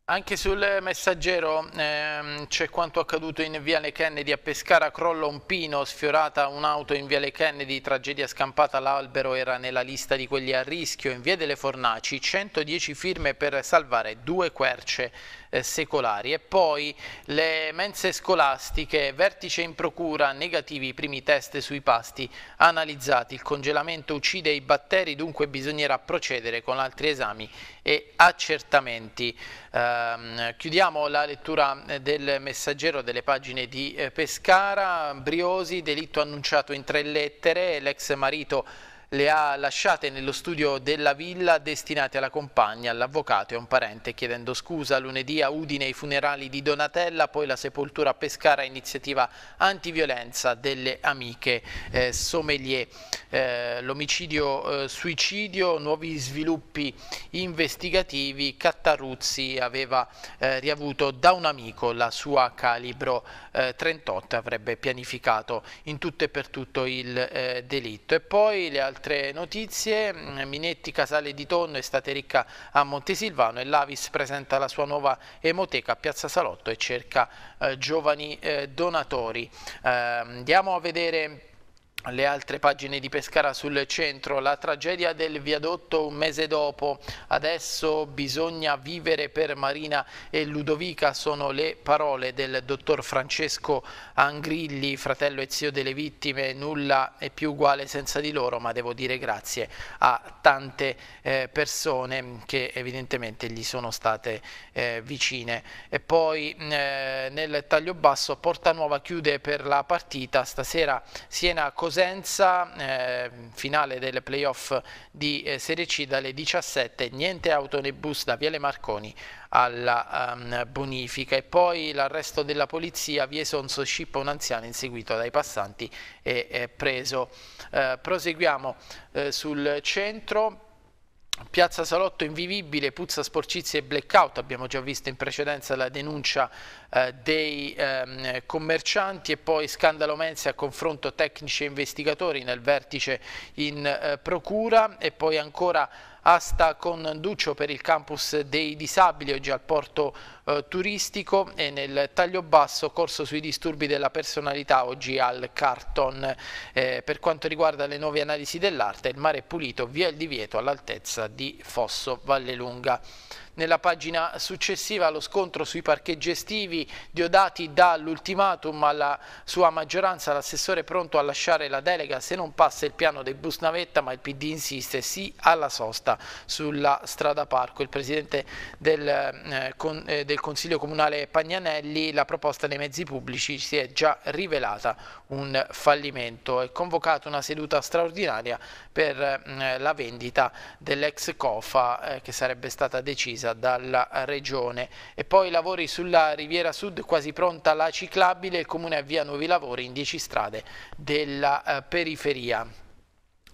Anche sul messaggero ehm, c'è quanto accaduto in Viale Kennedy a Pescara, crolla un pino, sfiorata un'auto in Viale Kennedy, tragedia scampata, l'albero era nella lista di quelli a rischio. In Via delle Fornaci 110 firme per salvare due querce eh, secolari. E poi le mense scolastiche, vertice in procura, negativi i primi test sui pasti analizzati. Il congelamento uccide i batteri, dunque bisognerà procedere con altri esami e accertamenti. Ehm, chiudiamo la lettura eh, del messaggero delle pagine di eh, Pescara. Briosi, delitto annunciato in tre lettere, l'ex marito le ha lasciate nello studio della villa destinate alla compagna, all'avvocato e a un parente chiedendo scusa. Lunedì a Udine i funerali di Donatella, poi la sepoltura a Pescara, iniziativa antiviolenza delle amiche eh, sommelier. Eh, L'omicidio eh, suicidio, nuovi sviluppi investigativi, Cattaruzzi aveva eh, riavuto da un amico la sua calibro 38, eh, avrebbe pianificato in tutto e per tutto il eh, delitto. E poi le altre altre notizie, mm, Minetti Casale di Tonno, estate ricca a Montesilvano e l'Avis presenta la sua nuova emoteca a Piazza Salotto e cerca eh, giovani eh, donatori. Eh, andiamo a vedere le altre pagine di Pescara sul centro, la tragedia del viadotto un mese dopo, adesso bisogna vivere per Marina e Ludovica sono le parole del dottor Francesco Angrilli, fratello e zio delle vittime, nulla è più uguale senza di loro, ma devo dire grazie a tante eh, persone che evidentemente gli sono state eh, vicine. E poi mm, eh, nel taglio basso Porta Nuova chiude per la partita, stasera Siena Così Cosenza, eh, finale del playoff di eh, Serie C dalle 17, niente auto né bus da Viale Marconi alla um, bonifica e poi l'arresto della polizia, via Sonso scippa un anziano inseguito dai passanti e preso. Eh, proseguiamo eh, sul centro Piazza Salotto invivibile, puzza sporcizie e blackout, abbiamo già visto in precedenza la denuncia eh, dei ehm, commercianti e poi scandalo Mense a confronto tecnici e investigatori nel vertice in eh, procura e poi ancora asta con Duccio per il campus dei disabili oggi al porto eh, turistico e nel taglio basso corso sui disturbi della personalità oggi al Carton. Eh, per quanto riguarda le nuove analisi dell'arte, il mare è pulito via il divieto all'altezza di Fosso Vallelunga. Nella pagina successiva allo scontro sui parcheggi estivi, Diodati dà l'ultimatum alla sua maggioranza, l'assessore è pronto a lasciare la delega se non passa il piano dei bus navetta, ma il PD insiste sì alla sosta sulla strada parco. Il presidente del, eh, con, eh, del Consiglio Comunale Pagnanelli, la proposta dei mezzi pubblici si è già rivelata un fallimento. È convocata una seduta straordinaria per mh, mm, la vendita dell'ex COFA eh, che sarebbe stata decisa dalla regione. E poi lavori sulla Riviera Sud, quasi pronta la ciclabile, il comune avvia nuovi lavori in 10 strade della eh, periferia.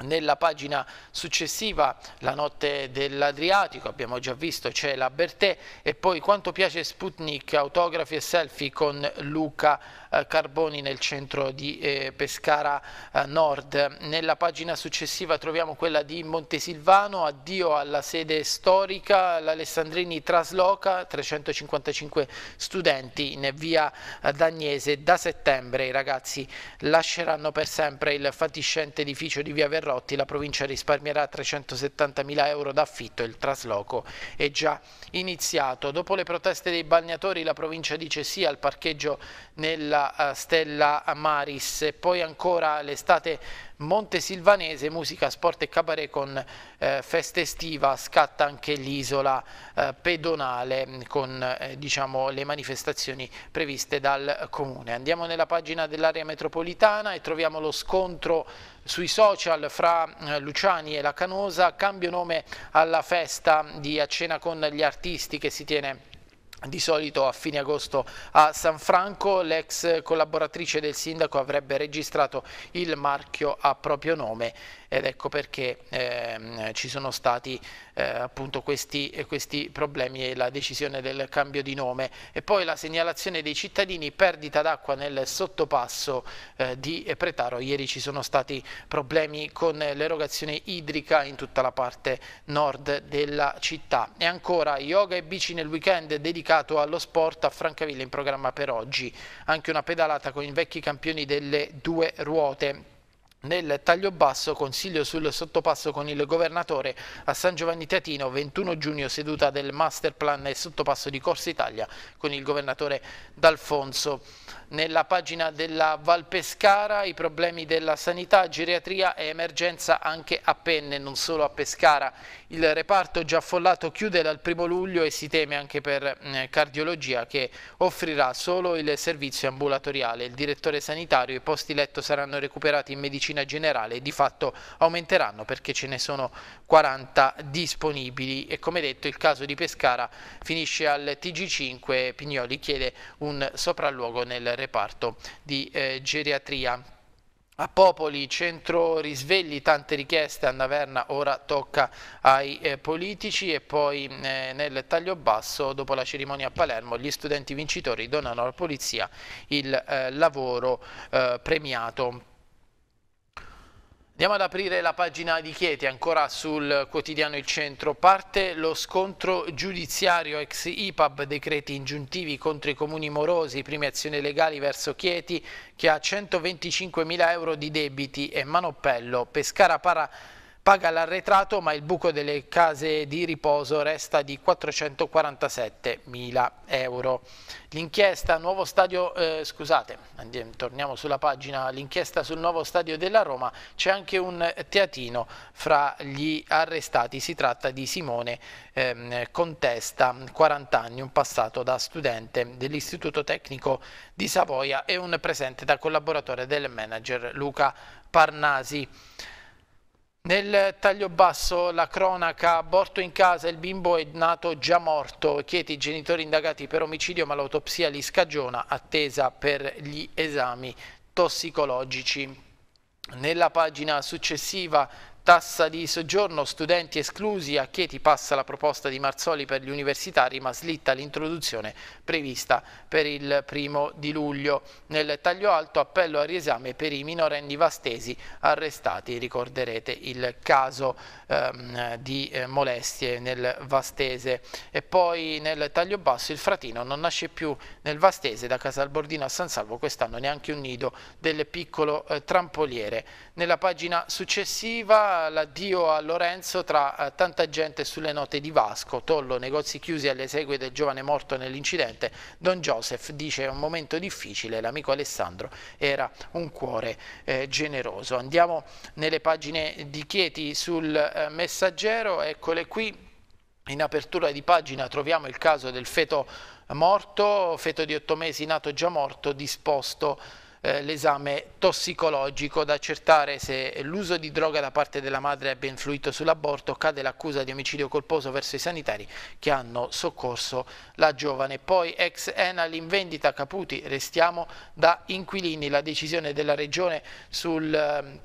Nella pagina successiva, la notte dell'Adriatico, abbiamo già visto, c'è la Bertè e poi quanto piace Sputnik, autografi e selfie con Luca eh, Carboni nel centro di eh, Pescara eh, Nord. Nella pagina successiva troviamo quella di Montesilvano, addio alla sede storica, l'Alessandrini trasloca 355 studenti in via Dagnese. Da settembre i ragazzi lasceranno per sempre il fatiscente edificio di via Verrò Carlotti la provincia risparmierà 370.000 euro d'affitto e il trasloco è già iniziato. Dopo le proteste dei bagnatori la provincia dice sì al parcheggio nella eh, Stella Maris e poi ancora l'estate Montesilvanese, musica, sport e cabaret con eh, festa estiva, scatta anche l'isola eh, pedonale con eh, diciamo, le manifestazioni previste dal comune. Andiamo nella pagina dell'area metropolitana e troviamo lo scontro sui social fra eh, Luciani e la Canosa, cambio nome alla festa di A Cena con gli artisti che si tiene di solito a fine agosto a San Franco l'ex collaboratrice del sindaco avrebbe registrato il marchio a proprio nome ed ecco perché ehm, ci sono stati eh, appunto questi, questi, problemi e la decisione del cambio di nome. E poi la segnalazione dei cittadini, perdita d'acqua nel sottopasso eh, di Pretaro, ieri ci sono stati problemi con l'erogazione idrica in tutta la parte nord della città. E ancora yoga e bici nel weekend dedicato allo sport a Francavilla in programma per oggi, anche una pedalata con i vecchi campioni delle due ruote nel taglio basso, consiglio sul sottopasso con il governatore a San Giovanni Teatino, 21 giugno, seduta del master plan e sottopasso di Corsa Italia con il governatore D'Alfonso. Nella pagina della Val Pescara, i problemi della sanità, geriatria e emergenza anche a Penne, non solo a Pescara. Il reparto già affollato chiude dal 1 luglio e si teme anche per mm, cardiologia che offrirà solo il servizio ambulatoriale. Il direttore sanitario, i posti letto saranno recuperati in medicina medicina generale di fatto aumenteranno perché ce ne sono 40 disponibili e come detto il caso di Pescara finisce al TG5 Pignoli chiede un sopralluogo nel reparto di eh, geriatria. A Popoli, centro risvegli, tante richieste a Naverna, ora tocca ai eh, politici e poi eh, nel taglio basso, dopo la cerimonia a Palermo, gli studenti vincitori donano alla polizia il eh, lavoro eh, premiato. Andiamo ad aprire la pagina di Chieti, ancora sul quotidiano Il Centro. Parte lo scontro giudiziario ex IPAB, decreti ingiuntivi contro i comuni morosi, prime azioni legali verso Chieti che ha 125 mila euro di debiti e Manoppello, Pescara Para paga l'arretrato ma il buco delle case di riposo resta di 447 mila euro. L'inchiesta nuovo stadio, eh, scusate, andiamo, torniamo sulla pagina, l'inchiesta sul nuovo stadio della Roma, c'è anche un teatino fra gli arrestati, si tratta di Simone ehm, Contesta, 40 anni, un passato da studente dell'Istituto Tecnico di Savoia e un presente da collaboratore del manager Luca Parnasi. Nel taglio basso la cronaca, aborto in casa, il bimbo è nato già morto, chieti i genitori indagati per omicidio ma l'autopsia li scagiona, attesa per gli esami tossicologici. Nella pagina successiva Tassa di soggiorno, studenti esclusi, a Chieti passa la proposta di Marzoli per gli universitari ma slitta l'introduzione prevista per il primo di luglio. Nel taglio alto appello a riesame per i minorenni vastesi arrestati, ricorderete il caso ehm, di eh, molestie nel vastese. E poi nel taglio basso il fratino non nasce più nel vastese da Casalbordino a San Salvo, quest'anno neanche un nido del piccolo eh, trampoliere. Nella pagina successiva l'addio a Lorenzo tra eh, tanta gente sulle note di Vasco, Tollo, negozi chiusi alle segue del giovane morto nell'incidente, Don Joseph dice è un momento difficile, l'amico Alessandro era un cuore eh, generoso. Andiamo nelle pagine di Chieti sul eh, messaggero, eccole qui. In apertura di pagina troviamo il caso del feto morto, feto di otto mesi nato già morto, disposto eh, l'esame tossicologico da accertare se l'uso di droga da parte della madre abbia influito sull'aborto, cade l'accusa di omicidio colposo verso i sanitari che hanno soccorso la giovane. Poi ex Enal in vendita Caputi, restiamo da inquilini, la decisione della regione sul ehm,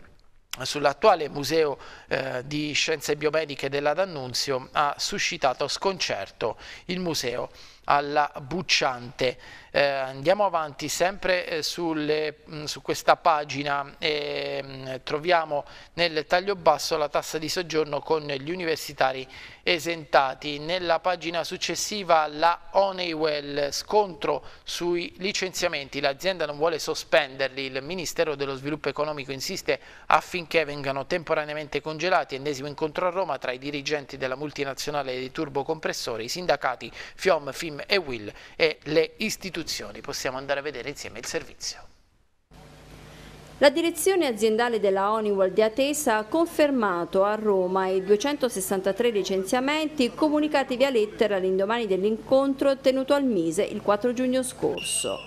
sull'attuale museo eh, di scienze biomediche della D'Annunzio ha suscitato sconcerto il museo alla Bucciante eh, andiamo avanti sempre eh, sulle, mh, mm, su questa pagina e mh, mm, troviamo nel taglio basso la tassa di soggiorno con gli universitari esentati. Nella pagina successiva la Honeywell scontro sui licenziamenti, l'azienda non vuole sospenderli, il Ministero dello Sviluppo Economico insiste affinché vengano temporaneamente congelati, ennesimo incontro a Roma tra i dirigenti della multinazionale di turbocompressori, i sindacati Fiom, Fim e Will e le istituzioni istituzioni. Possiamo andare a vedere insieme il servizio. La direzione aziendale della Honeywell di Atesa ha confermato a Roma i 263 licenziamenti comunicati via lettera all'indomani dell'incontro tenuto al Mise il 4 giugno scorso.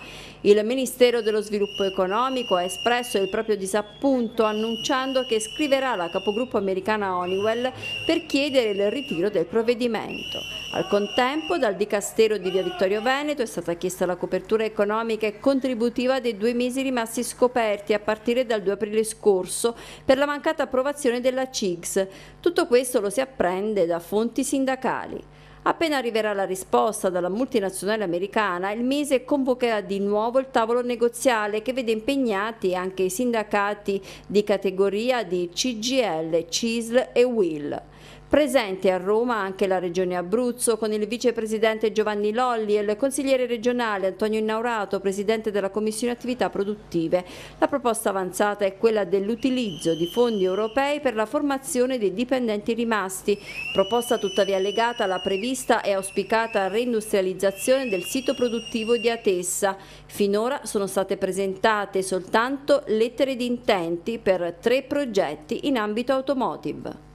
Il Ministero dello Sviluppo Economico ha espresso il proprio disappunto annunciando che scriverà la capogruppo americana Honeywell per chiedere il ritiro del provvedimento. Al contempo dal Dicastero di Via Vittorio Veneto è stata chiesta la copertura economica e contributiva dei due mesi rimasti scoperti a partire dal 2 aprile scorso per la mancata approvazione della CIGS. Tutto questo lo si apprende da fonti sindacali. Appena arriverà la risposta dalla multinazionale americana, il Mise convocherà di nuovo il tavolo negoziale che vede impegnati anche i sindacati di categoria di CGL, CISL e WIL. Presenti a Roma anche la Regione Abruzzo con il vicepresidente Giovanni Lolli e il consigliere regionale Antonio Innaurato, presidente della Commissione Attività Produttive. La proposta avanzata è quella dell'utilizzo di fondi europei per la formazione dei dipendenti rimasti, proposta tuttavia legata alla prevista e auspicata reindustrializzazione del sito produttivo di Atessa. Finora sono state presentate soltanto lettere di intenti per tre progetti in ambito automotive.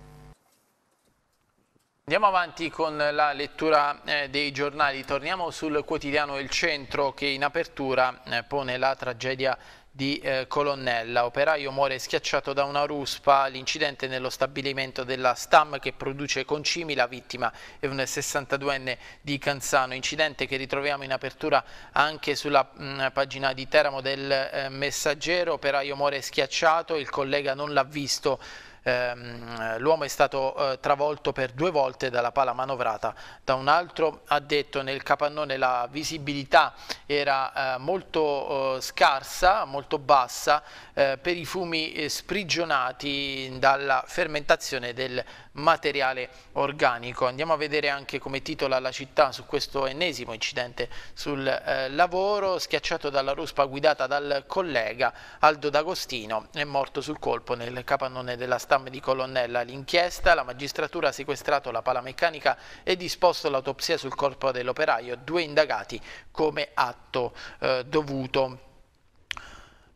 Andiamo avanti con la lettura eh, dei giornali, torniamo sul quotidiano Il Centro che in apertura eh, pone la tragedia di eh, Colonnella. Operaio muore schiacciato da una ruspa, l'incidente nello stabilimento della Stam che produce concimi, la vittima è un 62enne di Canzano, incidente che ritroviamo in apertura anche sulla mm, pagina di Teramo del Messaggero, operaio muore schiacciato, il collega non l'ha visto ehm, l'uomo è stato eh, travolto per due volte dalla pala manovrata da un altro addetto nel capannone la visibilità era eh, molto eh, scarsa, molto bassa eh, per i fumi eh, sprigionati dalla fermentazione del materiale organico. Andiamo a vedere anche come titola la città su questo ennesimo incidente sul eh, lavoro, schiacciato dalla ruspa guidata dal collega Aldo D'Agostino, è morto sul colpo nel capannone della stam di Colonnella. L'inchiesta, la magistratura ha sequestrato la palameccanica e disposto l'autopsia sul corpo dell'operaio, due indagati come atto eh, dovuto.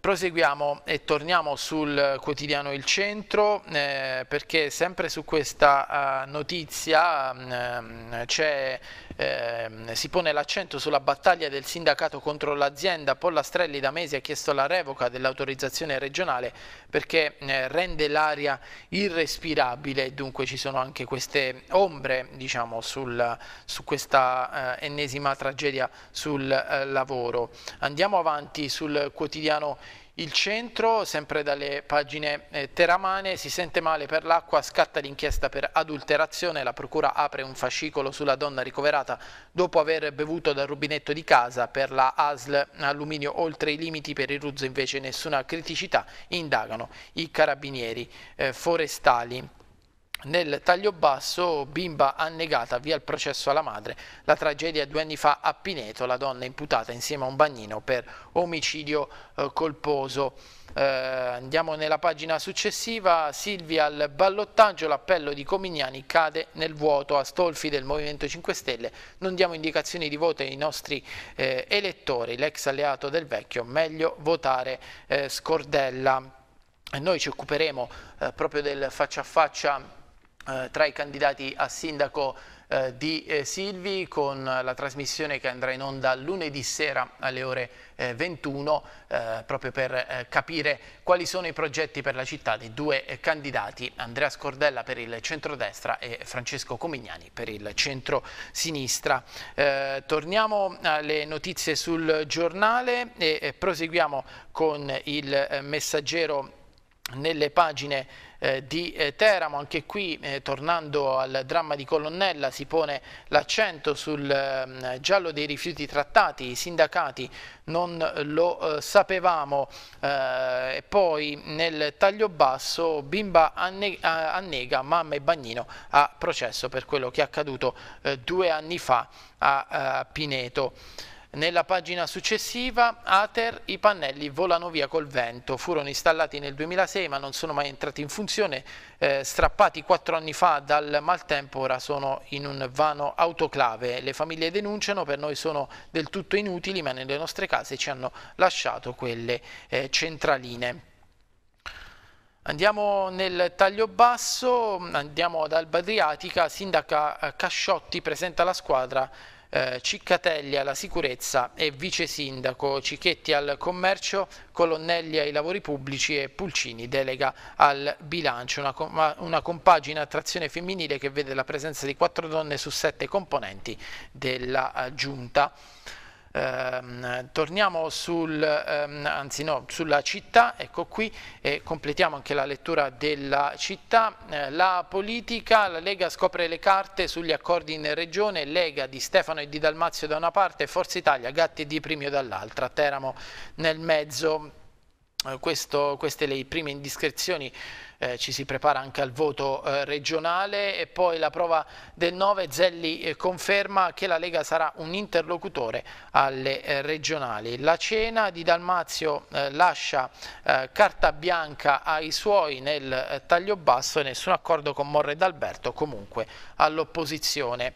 Proseguiamo e torniamo sul quotidiano Il Centro eh, perché sempre su questa uh, notizia um, eh, ehm, si pone l'accento sulla battaglia del sindacato contro l'azienda. Pollastrelli da mesi ha chiesto la revoca dell'autorizzazione regionale perché eh, rende l'aria irrespirabile, dunque ci sono anche queste ombre diciamo, sul, su questa eh, ennesima tragedia sul eh, lavoro. Andiamo avanti sul quotidiano il centro, sempre dalle pagine eh, teramane, si sente male per l'acqua, scatta l'inchiesta per adulterazione, la procura apre un fascicolo sulla donna ricoverata dopo aver bevuto dal rubinetto di casa, per la ASL alluminio oltre i limiti, per il Ruzzo invece nessuna criticità, indagano i carabinieri eh, forestali. Nel taglio basso, bimba annegata via il processo alla madre, la tragedia due anni fa a Pineto, la donna imputata insieme a un bagnino per omicidio eh, colposo. Eh, andiamo nella pagina successiva, Silvia al ballottaggio, l'appello di Comignani cade nel vuoto, a Stolfi del Movimento 5 Stelle non diamo indicazioni di voto ai nostri eh, elettori, l'ex alleato del vecchio, meglio votare eh, Scordella. Noi ci occuperemo eh, proprio del faccia a faccia eh, tra i candidati a sindaco eh, di eh, Silvi con la trasmissione che andrà in onda lunedì sera alle ore 21 proprio per capire quali sono i progetti per la città dei due candidati Andrea Scordella per il centrodestra e Francesco Comignani per il centro-sinistra. torniamo alle notizie sul giornale e proseguiamo con il messaggero nelle pagine eh, di eh, Teramo, anche qui eh, tornando al dramma di Colonnella si pone l'accento sul ehm, giallo dei rifiuti trattati, i sindacati non lo eh, sapevamo eh, e poi nel taglio basso bimba anne annega mamma e bagnino a processo per quello che è accaduto due anni fa a, a Pineto. Nella pagina successiva, Ater, i pannelli volano via col vento, furono installati nel 2006 ma non sono mai entrati in funzione, eh, strappati quattro anni fa dal maltempo, ora sono in un vano autoclave. Le famiglie denunciano, per noi sono del tutto inutili, ma nelle nostre case ci hanno lasciato quelle eh, centraline. Andiamo nel taglio basso, andiamo ad Alba Adriatica, sindaca eh, Casciotti presenta la squadra eh, Ciccatelli alla sicurezza e vice sindaco, Cicchetti al commercio, Colonnelli ai lavori pubblici e Pulcini delega al bilancio, una, una compagina attrazione femminile che vede la presenza di quattro donne su sette componenti della eh, giunta. Ehm, torniamo sul, ehm, anzi no, sulla città, ecco qui, e completiamo anche la lettura della città. Eh, la politica, la Lega scopre le carte sugli accordi in regione, Lega di Stefano e di Dalmazio da una parte, Forza Italia, Gatti di Primio dall'altra, Teramo nel mezzo. Eh, questo, queste le prime indiscrezioni eh, ci si prepara anche al voto eh, regionale e poi la prova del 9 Zelli eh, conferma che la Lega sarà un interlocutore alle eh, regionali. La cena di Dalmazio eh, lascia eh, carta bianca ai suoi nel taglio basso e nessun accordo con Morre d'Alberto comunque all'opposizione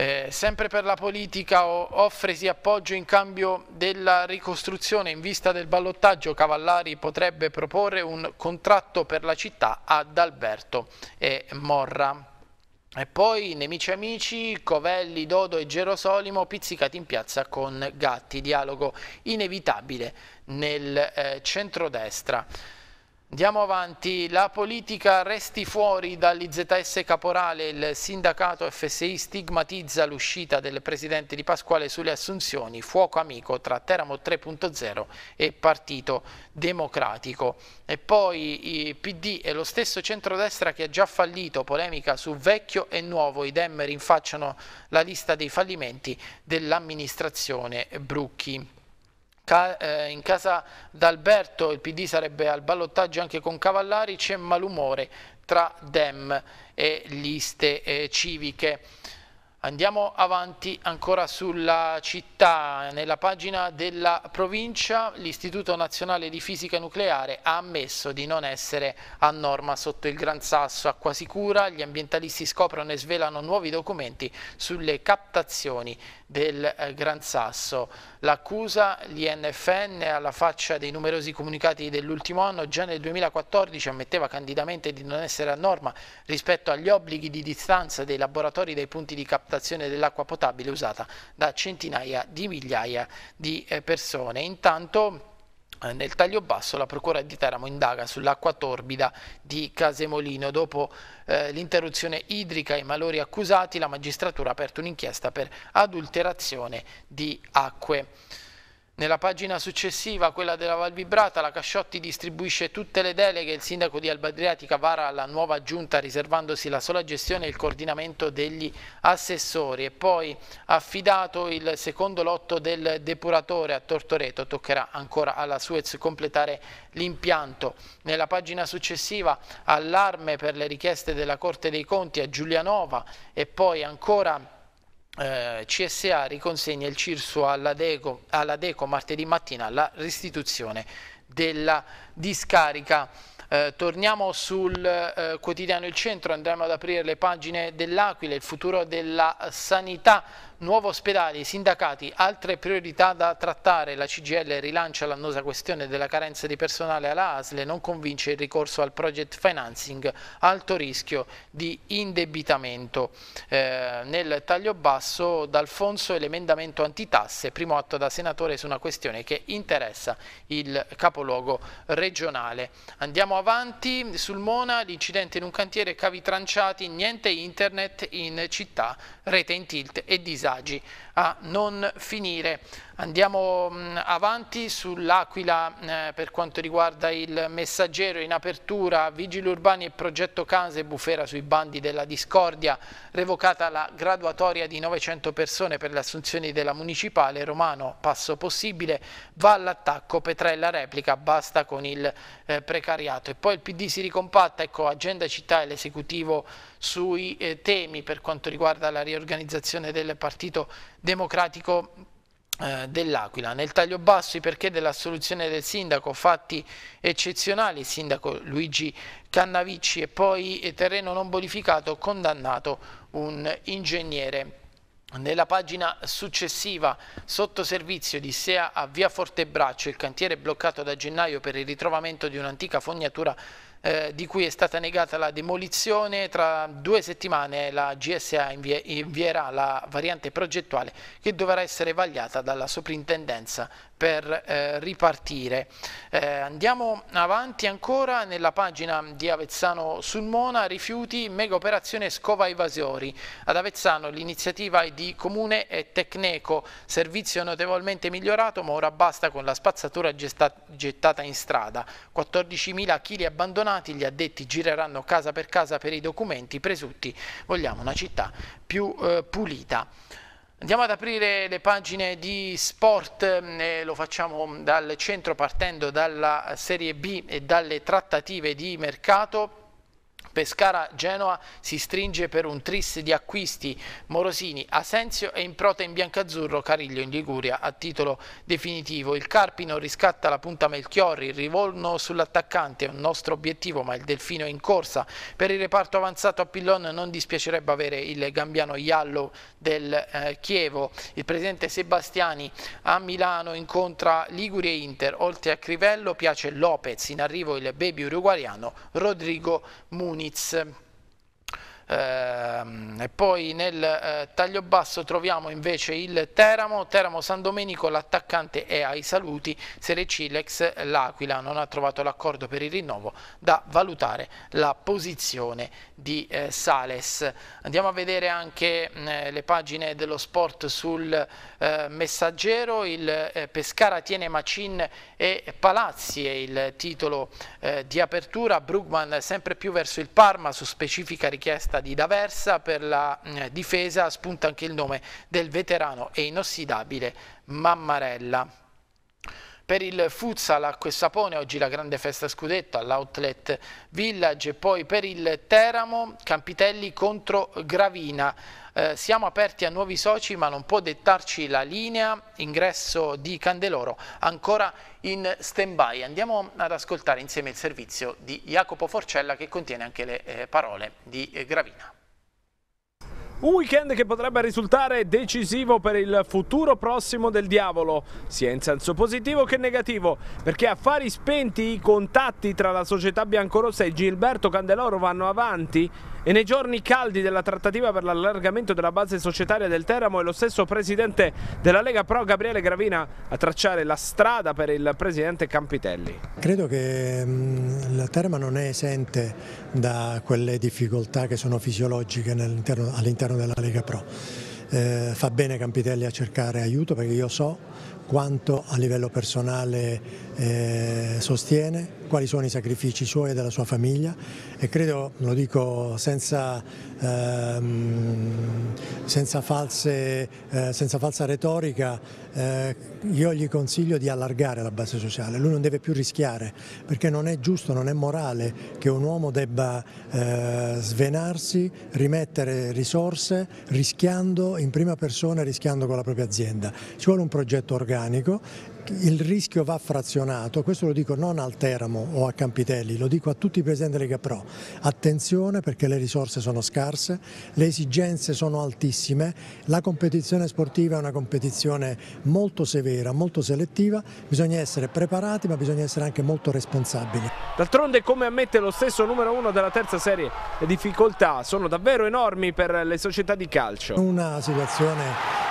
eh, sempre per la politica offresi appoggio in cambio della ricostruzione in vista del ballottaggio Cavallari potrebbe proporre un contratto per la città ad Alberto e Morra. E poi Nemici Amici, Covelli, Dodo e Gerosolimo pizzicati in piazza con Gatti, dialogo inevitabile nel eh, centrodestra. Andiamo avanti, la politica resti fuori dall'IZS Caporale, il sindacato FSI stigmatizza l'uscita del presidente di Pasquale sulle assunzioni, fuoco amico tra Teramo 3.0 e Partito Democratico. E poi il PD e lo stesso centrodestra che ha già fallito, polemica su vecchio e nuovo, i Dem rinfacciano la lista dei fallimenti dell'amministrazione Brucchi. Eh, in casa d'Alberto il PD sarebbe al ballottaggio anche con Cavallari, c'è malumore tra Dem e liste eh, civiche. Andiamo avanti ancora sulla città, nella pagina della provincia l'Istituto Nazionale di Fisica Nucleare ha ammesso di non essere a norma sotto il Gran Sasso, a quasi cura gli ambientalisti scoprono e svelano nuovi documenti sulle captazioni del eh, Gran Sasso. L'accusa l'INFN alla faccia dei numerosi comunicati dell'ultimo anno già nel 2014 ammetteva candidamente di non essere a norma rispetto agli obblighi di distanza dei laboratori dai punti di captazione dell'acqua potabile usata da centinaia di migliaia di eh, persone. Intanto eh, nel taglio basso la Procura di Teramo indaga sull'acqua torbida di Casemolino. Dopo eh, l'interruzione idrica e i malori accusati, la magistratura ha aperto un'inchiesta per adulterazione di acque. Nella pagina successiva, quella della Val Vibrata, la Casciotti distribuisce tutte le deleghe il sindaco di Alba Adriatica vara alla nuova giunta riservandosi la sola gestione e il coordinamento degli assessori e poi affidato il secondo lotto del depuratore a Tortoreto, toccherà ancora alla Suez completare l'impianto. Nella pagina successiva allarme per le richieste della Corte dei Conti a Giulianova e poi ancora eh, CSA riconsegna il Cirso alla Deco, alla Deco martedì mattina la restituzione della discarica. Eh, torniamo sul eh, quotidiano Il Centro, andremo ad aprire le pagine dell'Aquila, il futuro della sanità nuovo ospedale, i sindacati, altre priorità da trattare, la CGL rilancia l'annosa questione della carenza di personale alla ASLE, non convince il ricorso al project financing, alto rischio di indebitamento. Eh, nel taglio basso d'Alfonso e l'emendamento antitasse, primo atto da senatore su una questione che interessa il capoluogo regionale. Andiamo avanti, sul Mona l'incidente in un cantiere, cavi tranciati, niente internet in città, rete in tilt e disastro disagi a non finire Andiamo mm, avanti sull'Aquila eh, per quanto riguarda il messaggero in apertura, Vigili Urbani e Progetto Canse bufera sui bandi della discordia, revocata la graduatoria di 900 persone per le assunzioni della municipale, Romano passo possibile, va all'attacco, Petrella replica, basta con il eh, precariato e poi il PD si ricompatta, ecco agenda città e l'esecutivo sui eh, temi per quanto riguarda la riorganizzazione del Partito Democratico eh, dell'Aquila. Nel taglio basso i perché dell'assoluzione del sindaco, fatti eccezionali, il sindaco Luigi Cannavicci e poi terreno non bonificato, condannato un ingegnere. Nella pagina successiva, sotto servizio di SEA a via Fortebraccio, il cantiere bloccato da gennaio per il ritrovamento di un'antica fognatura eh, di cui è stata negata la demolizione. Tra due settimane la GSA invierà la variante progettuale che dovrà essere vagliata dalla soprintendenza per eh, ripartire. Eh, andiamo avanti ancora nella pagina di Avezzano Sulmona, rifiuti, mega operazione Scova Evasori. Ad Avezzano l'iniziativa è di Comune e Tecneco, servizio notevolmente migliorato ma ora basta con la spazzatura gettata in strada. 14.000 kg abbandonati, gli addetti gireranno casa per casa per i documenti presunti. Vogliamo una città più eh, pulita. Andiamo ad aprire le pagine di sport, eh, lo facciamo dal centro partendo dalla Serie B e dalle trattative di mercato. Pescara-Genoa si stringe per un tris di acquisti, Morosini, Asensio e in prota in biancazzurro Cariglio in Liguria a titolo definitivo. Il Carpino riscatta la punta Melchiorri, il rivolno sull'attaccante è un nostro obiettivo ma il Delfino è in corsa. Per il reparto avanzato a Pillon non dispiacerebbe avere il gambiano Iallo del eh, Chievo. Il presidente Sebastiani a Milano incontra Liguri e Inter, oltre a Crivello piace Lopez, in arrivo il baby uruguariano Rodrigo Muni. it's um, Ehm, e poi nel eh, taglio basso troviamo invece il Teramo, Teramo San Domenico, l'attaccante è ai saluti, Serie C L'Aquila non ha trovato l'accordo per il rinnovo, da valutare la posizione di eh, Sales. Andiamo a vedere anche eh, le pagine dello sport sul eh, messaggero, il eh, Pescara tiene Macin e Palazzi è il titolo eh, di apertura, Brugman sempre più verso il Parma su specifica richiesta di D'Aversa per la eh, difesa spunta anche il nome del veterano e inossidabile Mammarella. Per il futsal a Quessapone oggi la grande festa scudetto all'outlet Village e poi per il Teramo Campitelli contro Gravina eh, siamo aperti a nuovi soci ma non può dettarci la linea ingresso di Candeloro ancora in stand by. Andiamo ad ascoltare insieme il servizio di Jacopo Forcella che contiene anche le eh, parole di eh, Gravina. Un weekend che potrebbe risultare decisivo per il futuro prossimo del diavolo, sia in senso positivo che negativo, perché affari spenti i contatti tra la società biancorossa e Gilberto Candeloro vanno avanti e nei giorni caldi della trattativa per l'allargamento della base societaria del Teramo è lo stesso presidente della Lega Pro Gabriele Gravina a tracciare la strada per il presidente Campitelli. Credo che mm, la Teramo non è esente da quelle difficoltà che sono fisiologiche all'interno della Lega Pro. Eh, fa bene Campitelli a cercare aiuto perché io so quanto a livello personale eh, sostiene, quali sono i sacrifici suoi e della sua famiglia e credo, lo dico senza, ehm, senza, false, eh, senza falsa retorica, eh, io gli consiglio di allargare la base sociale, lui non deve più rischiare perché non è giusto, non è morale che un uomo debba eh, svenarsi, rimettere risorse rischiando in prima persona, rischiando con la propria azienda. Ci vuole un progetto organico il rischio va frazionato, questo lo dico non al Teramo o a Campitelli, lo dico a tutti i presenti Lega Pro, attenzione perché le risorse sono scarse, le esigenze sono altissime, la competizione sportiva è una competizione molto severa, molto selettiva, bisogna essere preparati ma bisogna essere anche molto responsabili. D'altronde come ammette lo stesso numero uno della terza serie, le difficoltà sono davvero enormi per le società di calcio. Una situazione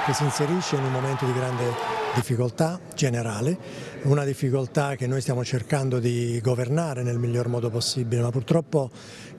che si inserisce in un momento di grande difficoltà generale generale, una difficoltà che noi stiamo cercando di governare nel miglior modo possibile, ma purtroppo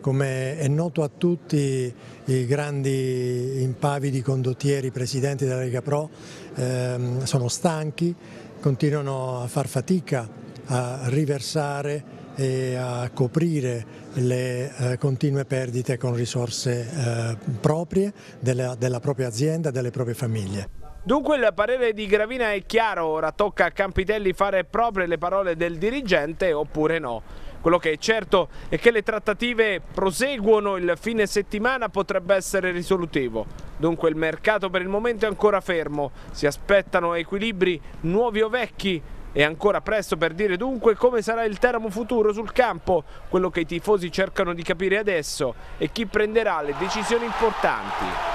come è noto a tutti i grandi impavidi condottieri presidenti della Lega Pro ehm, sono stanchi, continuano a far fatica a riversare e a coprire le eh, continue perdite con risorse eh, proprie della, della propria azienda, e delle proprie famiglie. Dunque il parere di Gravina è chiaro, ora tocca a Campitelli fare proprie le parole del dirigente oppure no. Quello che è certo è che le trattative proseguono, il fine settimana potrebbe essere risolutivo. Dunque il mercato per il momento è ancora fermo, si aspettano equilibri nuovi o vecchi, è ancora presto per dire dunque come sarà il Teramo futuro sul campo, quello che i tifosi cercano di capire adesso e chi prenderà le decisioni importanti.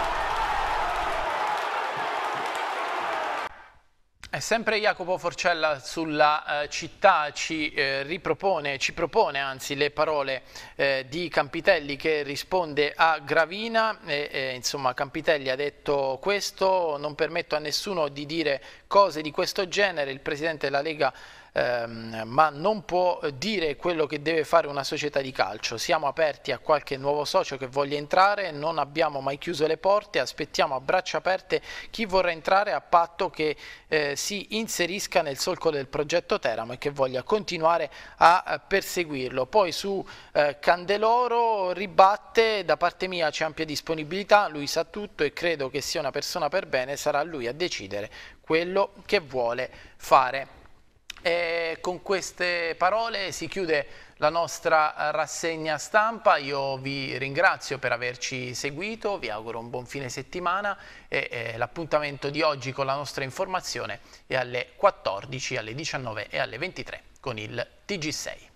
E sempre Jacopo Forcella sulla eh, città ci eh, ripropone, ci propone anzi le parole eh, di Campitelli che risponde a Gravina, e, insomma Campitelli ha detto questo, non permetto a nessuno di dire cose di questo genere, il presidente della Lega ehm, ma non può dire quello che deve fare una società di calcio. Siamo aperti a qualche nuovo socio che voglia entrare, non abbiamo mai chiuso le porte, aspettiamo a braccia aperte chi vorrà entrare a patto che eh, si inserisca nel solco del progetto Teramo e che voglia continuare a eh, perseguirlo. Poi su eh, Candeloro ribatte, da parte mia c'è ampia disponibilità, lui sa tutto e credo che sia una persona per bene, sarà lui a decidere quello che vuole fare. E con queste parole si chiude la nostra eh, rassegna stampa. Io vi ringrazio per averci seguito, vi auguro un buon fine settimana e eh, l'appuntamento di oggi con la nostra informazione è alle 14, alle 19 e alle 23 con il TG6.